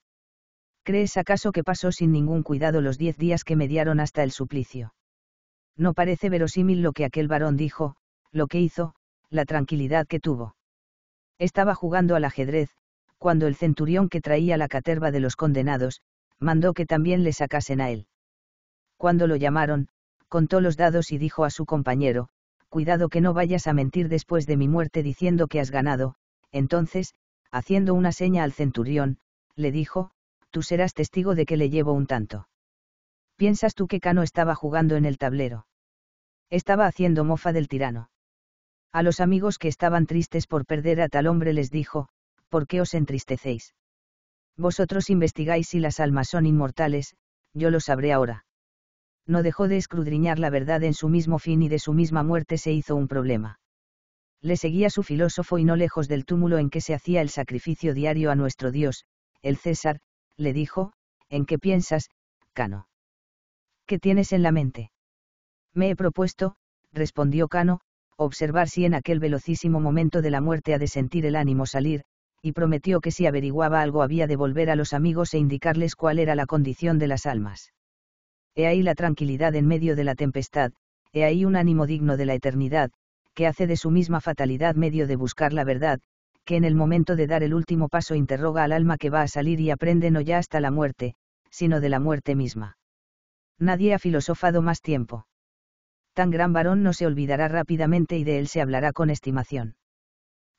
¿Crees acaso que pasó sin ningún cuidado los diez días que mediaron hasta el suplicio? No parece verosímil lo que aquel varón dijo, lo que hizo, la tranquilidad que tuvo. Estaba jugando al ajedrez, cuando el centurión que traía la caterva de los condenados, mandó que también le sacasen a él. Cuando lo llamaron, contó los dados y dijo a su compañero, cuidado que no vayas a mentir después de mi muerte diciendo que has ganado, entonces, haciendo una seña al centurión, le dijo, tú serás testigo de que le llevo un tanto. ¿Piensas tú que Cano estaba jugando en el tablero? Estaba haciendo mofa del tirano. A los amigos que estaban tristes por perder a tal hombre les dijo, ¿por qué os entristecéis? Vosotros investigáis si las almas son inmortales, yo lo sabré ahora no dejó de escudriñar la verdad en su mismo fin y de su misma muerte se hizo un problema. Le seguía su filósofo y no lejos del túmulo en que se hacía el sacrificio diario a nuestro Dios, el César, le dijo, ¿en qué piensas, Cano? ¿Qué tienes en la mente? Me he propuesto, respondió Cano, observar si en aquel velocísimo momento de la muerte ha de sentir el ánimo salir, y prometió que si averiguaba algo había de volver a los amigos e indicarles cuál era la condición de las almas. He ahí la tranquilidad en medio de la tempestad, he ahí un ánimo digno de la eternidad, que hace de su misma fatalidad medio de buscar la verdad, que en el momento de dar el último paso interroga al alma que va a salir y aprende no ya hasta la muerte, sino de la muerte misma. Nadie ha filosofado más tiempo. Tan gran varón no se olvidará rápidamente y de él se hablará con estimación.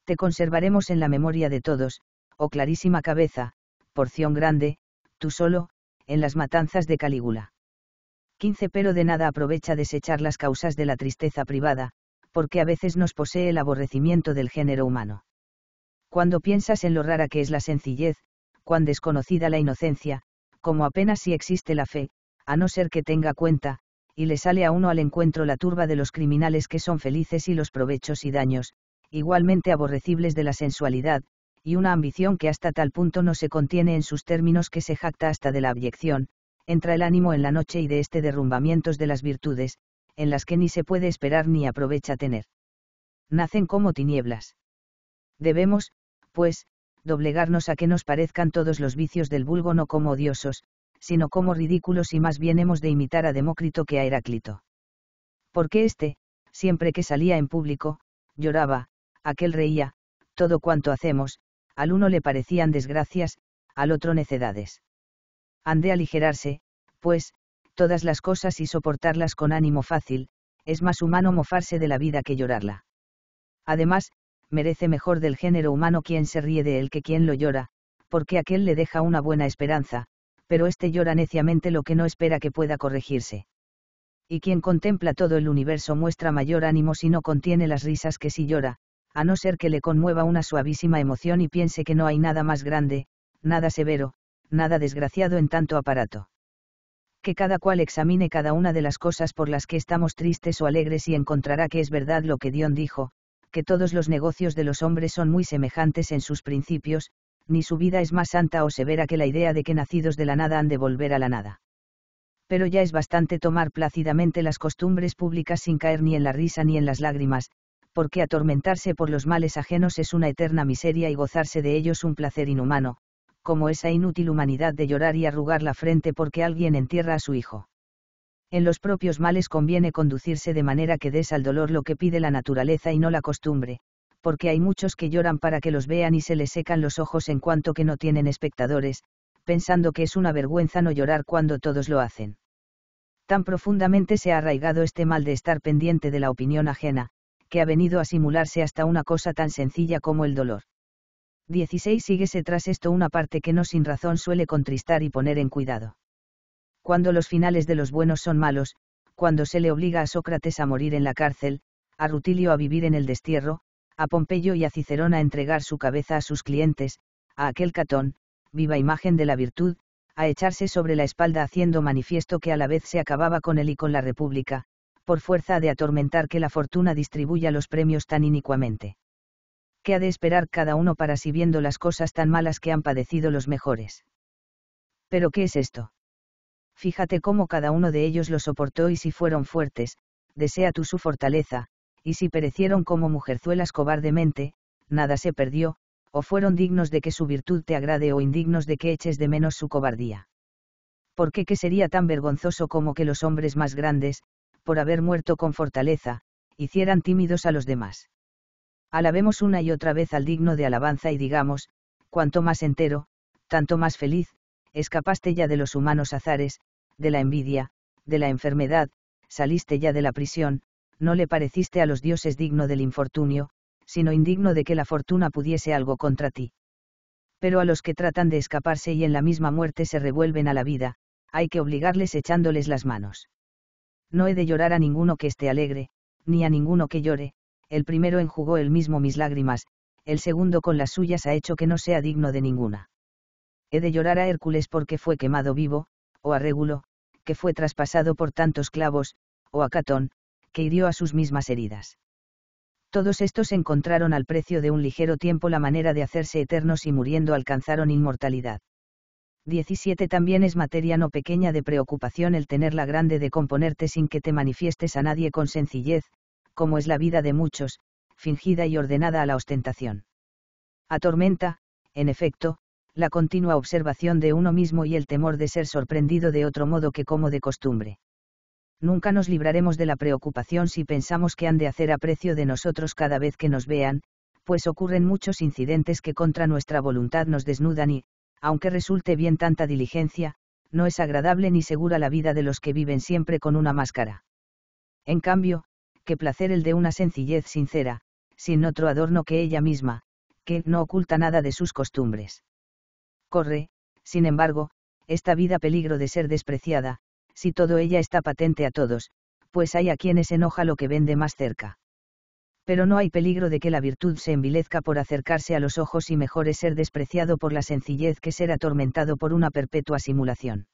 Te conservaremos en la memoria de todos, oh clarísima cabeza, porción grande, tú solo, en las matanzas de Calígula. 15 pero de nada aprovecha desechar las causas de la tristeza privada, porque a veces nos posee el aborrecimiento del género humano. Cuando piensas en lo rara que es la sencillez, cuán desconocida la inocencia, como apenas si existe la fe, a no ser que tenga cuenta, y le sale a uno al encuentro la turba de los criminales que son felices y los provechos y daños, igualmente aborrecibles de la sensualidad, y una ambición que hasta tal punto no se contiene en sus términos que se jacta hasta de la abyección, entra el ánimo en la noche y de este derrumbamientos de las virtudes, en las que ni se puede esperar ni aprovecha tener. Nacen como tinieblas. Debemos, pues, doblegarnos a que nos parezcan todos los vicios del vulgo no como odiosos, sino como ridículos y más bien hemos de imitar a Demócrito que a Heráclito. Porque éste, siempre que salía en público, lloraba, aquel reía, todo cuanto hacemos, al uno le parecían desgracias, al otro necedades han de aligerarse, pues, todas las cosas y soportarlas con ánimo fácil, es más humano mofarse de la vida que llorarla. Además, merece mejor del género humano quien se ríe de él que quien lo llora, porque aquel le deja una buena esperanza, pero éste llora neciamente lo que no espera que pueda corregirse. Y quien contempla todo el universo muestra mayor ánimo si no contiene las risas que si llora, a no ser que le conmueva una suavísima emoción y piense que no hay nada más grande, nada severo, nada desgraciado en tanto aparato. Que cada cual examine cada una de las cosas por las que estamos tristes o alegres y encontrará que es verdad lo que Dion dijo, que todos los negocios de los hombres son muy semejantes en sus principios, ni su vida es más santa o severa que la idea de que nacidos de la nada han de volver a la nada. Pero ya es bastante tomar plácidamente las costumbres públicas sin caer ni en la risa ni en las lágrimas, porque atormentarse por los males ajenos es una eterna miseria y gozarse de ellos un placer inhumano, como esa inútil humanidad de llorar y arrugar la frente porque alguien entierra a su hijo. En los propios males conviene conducirse de manera que des al dolor lo que pide la naturaleza y no la costumbre, porque hay muchos que lloran para que los vean y se les secan los ojos en cuanto que no tienen espectadores, pensando que es una vergüenza no llorar cuando todos lo hacen. Tan profundamente se ha arraigado este mal de estar pendiente de la opinión ajena, que ha venido a simularse hasta una cosa tan sencilla como el dolor. 16. Síguese tras esto una parte que no sin razón suele contristar y poner en cuidado. Cuando los finales de los buenos son malos, cuando se le obliga a Sócrates a morir en la cárcel, a Rutilio a vivir en el destierro, a Pompeyo y a Cicerón a entregar su cabeza a sus clientes, a aquel catón, viva imagen de la virtud, a echarse sobre la espalda haciendo manifiesto que a la vez se acababa con él y con la República, por fuerza de atormentar que la fortuna distribuya los premios tan inicuamente que ha de esperar cada uno para si viendo las cosas tan malas que han padecido los mejores. ¿Pero qué es esto? Fíjate cómo cada uno de ellos lo soportó y si fueron fuertes, desea tú su fortaleza, y si perecieron como mujerzuelas cobardemente, nada se perdió, o fueron dignos de que su virtud te agrade o indignos de que eches de menos su cobardía. ¿Por qué que sería tan vergonzoso como que los hombres más grandes, por haber muerto con fortaleza, hicieran tímidos a los demás? Alabemos una y otra vez al digno de alabanza y digamos, cuanto más entero, tanto más feliz, escapaste ya de los humanos azares, de la envidia, de la enfermedad, saliste ya de la prisión, no le pareciste a los dioses digno del infortunio, sino indigno de que la fortuna pudiese algo contra ti. Pero a los que tratan de escaparse y en la misma muerte se revuelven a la vida, hay que obligarles echándoles las manos. No he de llorar a ninguno que esté alegre, ni a ninguno que llore, el primero enjugó él mismo mis lágrimas, el segundo con las suyas ha hecho que no sea digno de ninguna. He de llorar a Hércules porque fue quemado vivo, o a Régulo, que fue traspasado por tantos clavos, o a Catón, que hirió a sus mismas heridas. Todos estos encontraron al precio de un ligero tiempo la manera de hacerse eternos y muriendo alcanzaron inmortalidad. 17 También es materia no pequeña de preocupación el tener la grande de componerte sin que te manifiestes a nadie con sencillez, como es la vida de muchos, fingida y ordenada a la ostentación. Atormenta, en efecto, la continua observación de uno mismo y el temor de ser sorprendido de otro modo que como de costumbre. Nunca nos libraremos de la preocupación si pensamos que han de hacer aprecio de nosotros cada vez que nos vean, pues ocurren muchos incidentes que contra nuestra voluntad nos desnudan y, aunque resulte bien tanta diligencia, no es agradable ni segura la vida de los que viven siempre con una máscara. En cambio, que placer el de una sencillez sincera, sin otro adorno que ella misma, que no oculta nada de sus costumbres. Corre, sin embargo, esta vida peligro de ser despreciada, si todo ella está patente a todos, pues hay a quienes enoja lo que vende más cerca. Pero no hay peligro de que la virtud se envilezca por acercarse a los ojos y mejor es ser despreciado por la sencillez que ser atormentado por una perpetua simulación.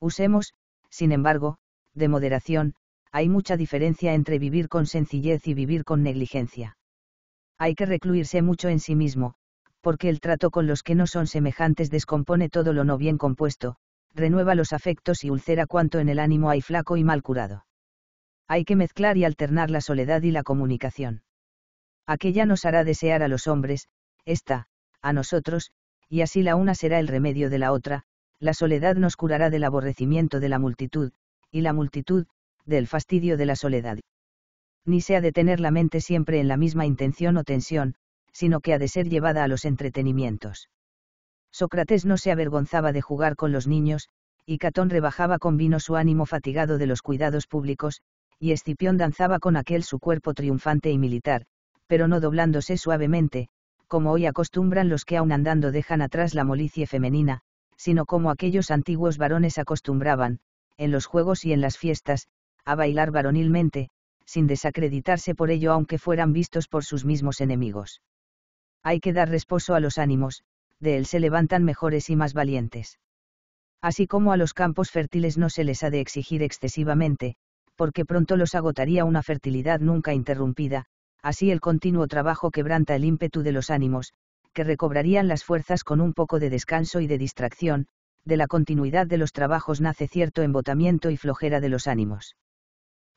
Usemos, sin embargo, de moderación, hay mucha diferencia entre vivir con sencillez y vivir con negligencia. Hay que recluirse mucho en sí mismo, porque el trato con los que no son semejantes descompone todo lo no bien compuesto, renueva los afectos y ulcera cuanto en el ánimo hay flaco y mal curado. Hay que mezclar y alternar la soledad y la comunicación. Aquella nos hará desear a los hombres, esta, a nosotros, y así la una será el remedio de la otra, la soledad nos curará del aborrecimiento de la multitud, y la multitud, del fastidio de la soledad. Ni se ha de tener la mente siempre en la misma intención o tensión, sino que ha de ser llevada a los entretenimientos. Sócrates no se avergonzaba de jugar con los niños, y Catón rebajaba con vino su ánimo fatigado de los cuidados públicos, y Escipión danzaba con aquel su cuerpo triunfante y militar, pero no doblándose suavemente, como hoy acostumbran los que aun andando dejan atrás la molicie femenina, sino como aquellos antiguos varones acostumbraban, en los juegos y en las fiestas, a bailar varonilmente, sin desacreditarse por ello aunque fueran vistos por sus mismos enemigos. Hay que dar reposo a los ánimos, de él se levantan mejores y más valientes. Así como a los campos fértiles no se les ha de exigir excesivamente, porque pronto los agotaría una fertilidad nunca interrumpida, así el continuo trabajo quebranta el ímpetu de los ánimos, que recobrarían las fuerzas con un poco de descanso y de distracción, de la continuidad de los trabajos nace cierto embotamiento y flojera de los ánimos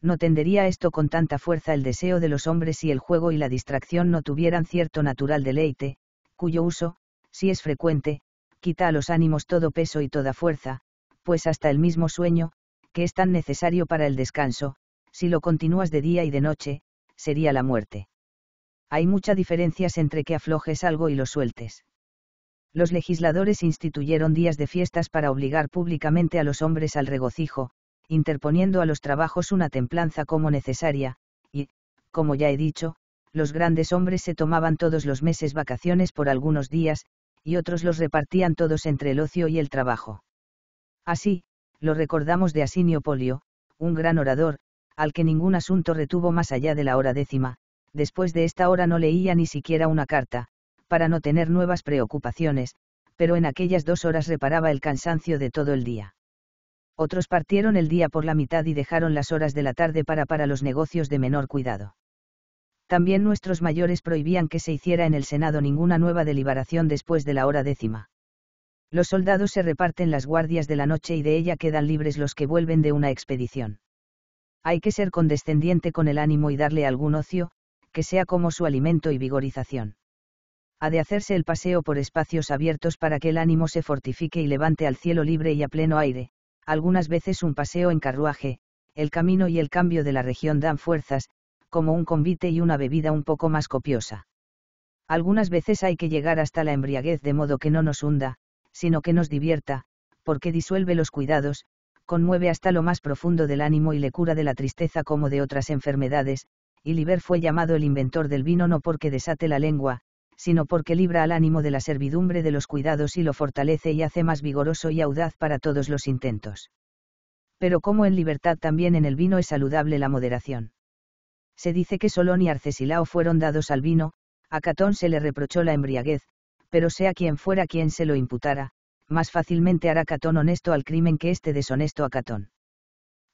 no tendería esto con tanta fuerza el deseo de los hombres si el juego y la distracción no tuvieran cierto natural deleite, cuyo uso, si es frecuente, quita a los ánimos todo peso y toda fuerza, pues hasta el mismo sueño, que es tan necesario para el descanso, si lo continúas de día y de noche, sería la muerte. Hay muchas diferencias entre que aflojes algo y lo sueltes. Los legisladores instituyeron días de fiestas para obligar públicamente a los hombres al regocijo, interponiendo a los trabajos una templanza como necesaria, y, como ya he dicho, los grandes hombres se tomaban todos los meses vacaciones por algunos días, y otros los repartían todos entre el ocio y el trabajo. Así, lo recordamos de Asinio Polio, un gran orador, al que ningún asunto retuvo más allá de la hora décima, después de esta hora no leía ni siquiera una carta, para no tener nuevas preocupaciones, pero en aquellas dos horas reparaba el cansancio de todo el día otros partieron el día por la mitad y dejaron las horas de la tarde para para los negocios de menor cuidado. También nuestros mayores prohibían que se hiciera en el Senado ninguna nueva deliberación después de la hora décima. Los soldados se reparten las guardias de la noche y de ella quedan libres los que vuelven de una expedición. Hay que ser condescendiente con el ánimo y darle algún ocio, que sea como su alimento y vigorización. Ha de hacerse el paseo por espacios abiertos para que el ánimo se fortifique y levante al cielo libre y a pleno aire, algunas veces un paseo en carruaje, el camino y el cambio de la región dan fuerzas, como un convite y una bebida un poco más copiosa. Algunas veces hay que llegar hasta la embriaguez de modo que no nos hunda, sino que nos divierta, porque disuelve los cuidados, conmueve hasta lo más profundo del ánimo y le cura de la tristeza como de otras enfermedades, y Liber fue llamado el inventor del vino no porque desate la lengua, sino porque libra al ánimo de la servidumbre de los cuidados y lo fortalece y hace más vigoroso y audaz para todos los intentos. Pero como en libertad también en el vino es saludable la moderación. Se dice que Solón y Arcesilao fueron dados al vino, a Catón se le reprochó la embriaguez, pero sea quien fuera quien se lo imputara, más fácilmente hará Catón honesto al crimen que este deshonesto a Catón.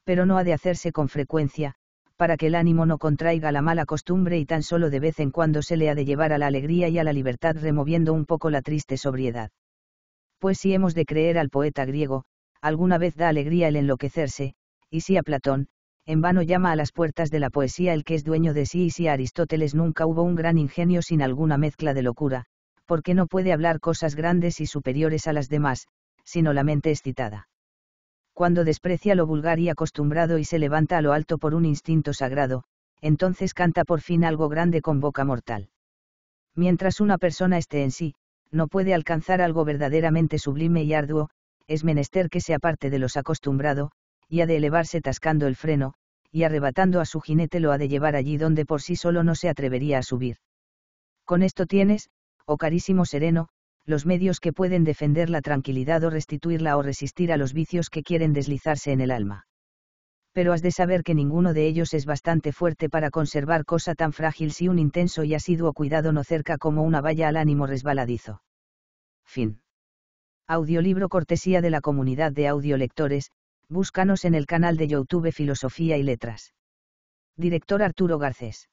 Pero no ha de hacerse con frecuencia, para que el ánimo no contraiga la mala costumbre y tan solo de vez en cuando se le ha de llevar a la alegría y a la libertad removiendo un poco la triste sobriedad. Pues si hemos de creer al poeta griego, alguna vez da alegría el enloquecerse, y si a Platón, en vano llama a las puertas de la poesía el que es dueño de sí y si a Aristóteles nunca hubo un gran ingenio sin alguna mezcla de locura, porque no puede hablar cosas grandes y superiores a las demás, sino la mente excitada cuando desprecia lo vulgar y acostumbrado y se levanta a lo alto por un instinto sagrado, entonces canta por fin algo grande con boca mortal. Mientras una persona esté en sí, no puede alcanzar algo verdaderamente sublime y arduo, es menester que se aparte de los acostumbrado, y ha de elevarse tascando el freno, y arrebatando a su jinete lo ha de llevar allí donde por sí solo no se atrevería a subir. Con esto tienes, oh carísimo sereno, los medios que pueden defender la tranquilidad o restituirla o resistir a los vicios que quieren deslizarse en el alma. Pero has de saber que ninguno de ellos es bastante fuerte para conservar cosa tan frágil si un intenso y asiduo cuidado no cerca como una valla al ánimo resbaladizo. Fin. Audiolibro cortesía de la comunidad de audiolectores, búscanos en el canal de YouTube Filosofía y Letras. Director Arturo Garcés.